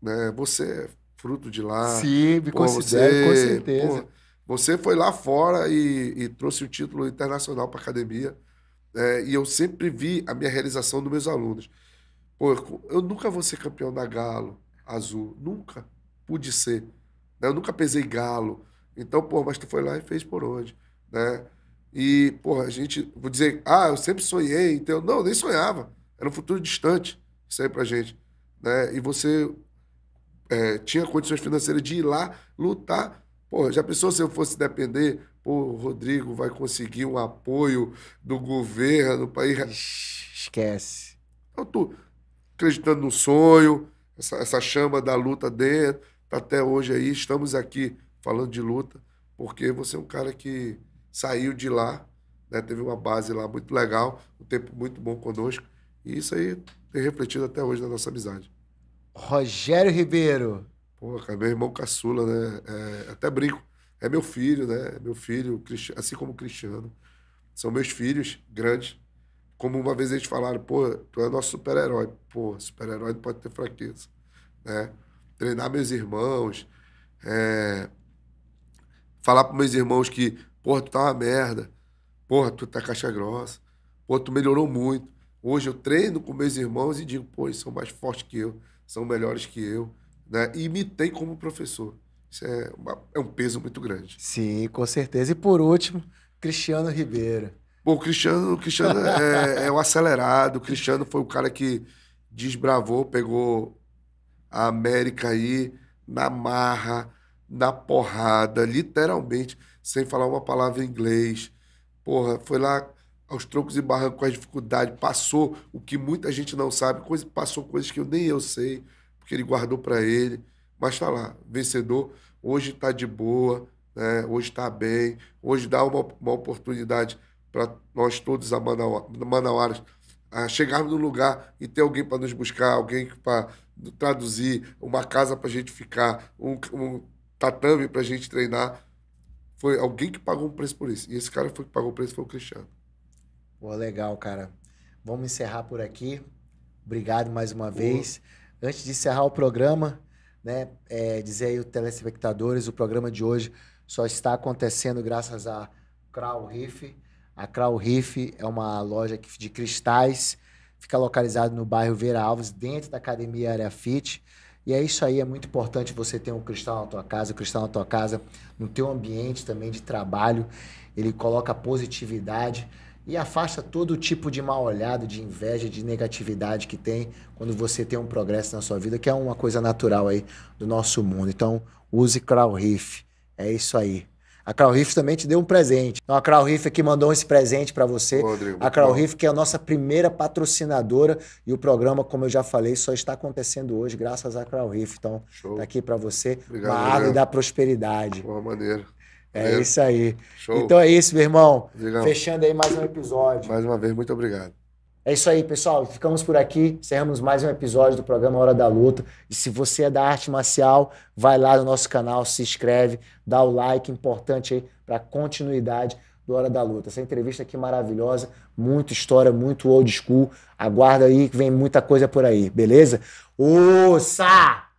Né, você é fruto de lá. Sim, me pô, considero, você, com certeza. Você foi lá fora e, e trouxe o um título internacional para a academia. É, e eu sempre vi a minha realização dos meus alunos. Pô, eu, eu nunca vou ser campeão da Galo Azul. Nunca pude ser. Né? Eu nunca pesei Galo. Então, pô, mas tu foi lá e fez por onde, né? E, pô, a gente... Vou dizer, ah, eu sempre sonhei. Então, não, nem sonhava. Era um futuro distante. Isso aí a gente. Né? E você é, tinha condições financeiras de ir lá lutar Pô, já pensou se eu fosse depender? Pô, o Rodrigo vai conseguir um apoio do governo para ir. Esquece. Eu tô acreditando no sonho, essa, essa chama da luta dentro, tá até hoje aí. Estamos aqui falando de luta, porque você é um cara que saiu de lá, né? teve uma base lá muito legal, um tempo muito bom conosco. E isso aí tem refletido até hoje na nossa amizade. Rogério Ribeiro. Pô, cara, meu irmão caçula, né? É, até brinco. É meu filho, né? É meu filho, assim como o Cristiano. São meus filhos grandes. Como uma vez eles falaram, pô, tu é nosso super-herói. Pô, super-herói não pode ter fraqueza, né? Treinar meus irmãos, é... falar para meus irmãos que, porra, tu tá uma merda, porra, tu tá caixa grossa, porra, tu melhorou muito. Hoje eu treino com meus irmãos e digo, pô, eles são mais fortes que eu, são melhores que eu né? E me tem como professor. Isso é, uma, é um peso muito grande. Sim, com certeza. E por último, Cristiano Ribeiro. Bom, o Cristiano, o Cristiano é, é acelerado. O Cristiano foi o cara que desbravou, pegou a América aí na marra, na porrada, literalmente, sem falar uma palavra em inglês. Porra, foi lá aos troncos e barrancos com as dificuldades, passou o que muita gente não sabe, coisa, passou coisas que eu nem eu sei porque ele guardou para ele. Mas está lá, vencedor. Hoje está de boa, né? hoje está bem, hoje dá uma, uma oportunidade para nós todos a Manau Manauaras a chegarmos no lugar e ter alguém para nos buscar, alguém para traduzir, uma casa para a gente ficar, um, um tatame para a gente treinar. Foi alguém que pagou um preço por isso. E esse cara foi que pagou o preço foi o Cristiano. Pô, legal, cara. Vamos encerrar por aqui. Obrigado mais uma vez antes de encerrar o programa, né, é, dizer aí os telespectadores, o programa de hoje só está acontecendo graças à Crau Reef. A Crau Reef é uma loja de cristais, fica localizada no bairro Vera Alves, dentro da Academia Área Fit. E é isso aí, é muito importante você ter um cristal na tua casa, um cristal na tua casa, no teu ambiente também de trabalho. Ele coloca positividade, e afasta todo tipo de mal olhado, de inveja, de negatividade que tem quando você tem um progresso na sua vida, que é uma coisa natural aí do nosso mundo. Então, use Crow Reef. É isso aí. A Crow Reef também te deu um presente. Então, a Crow Reef aqui mandou esse presente para você. Rodrigo, a Crow Reef, que é a nossa primeira patrocinadora e o programa, como eu já falei, só está acontecendo hoje graças à Crow Reef. Então, Show. tá aqui para você, Obrigado, uma ave da prosperidade. Boa maneira. É, isso aí. Show. Então é isso, meu irmão. Fechando aí mais um episódio. Mais uma vez, muito obrigado. É isso aí, pessoal. Ficamos por aqui. Encerramos mais um episódio do programa Hora da Luta. E se você é da arte marcial, vai lá no nosso canal, se inscreve, dá o like importante aí para continuidade do Hora da Luta. Essa entrevista aqui maravilhosa, muita história, muito old school. Aguarda aí que vem muita coisa por aí, beleza? Ossa!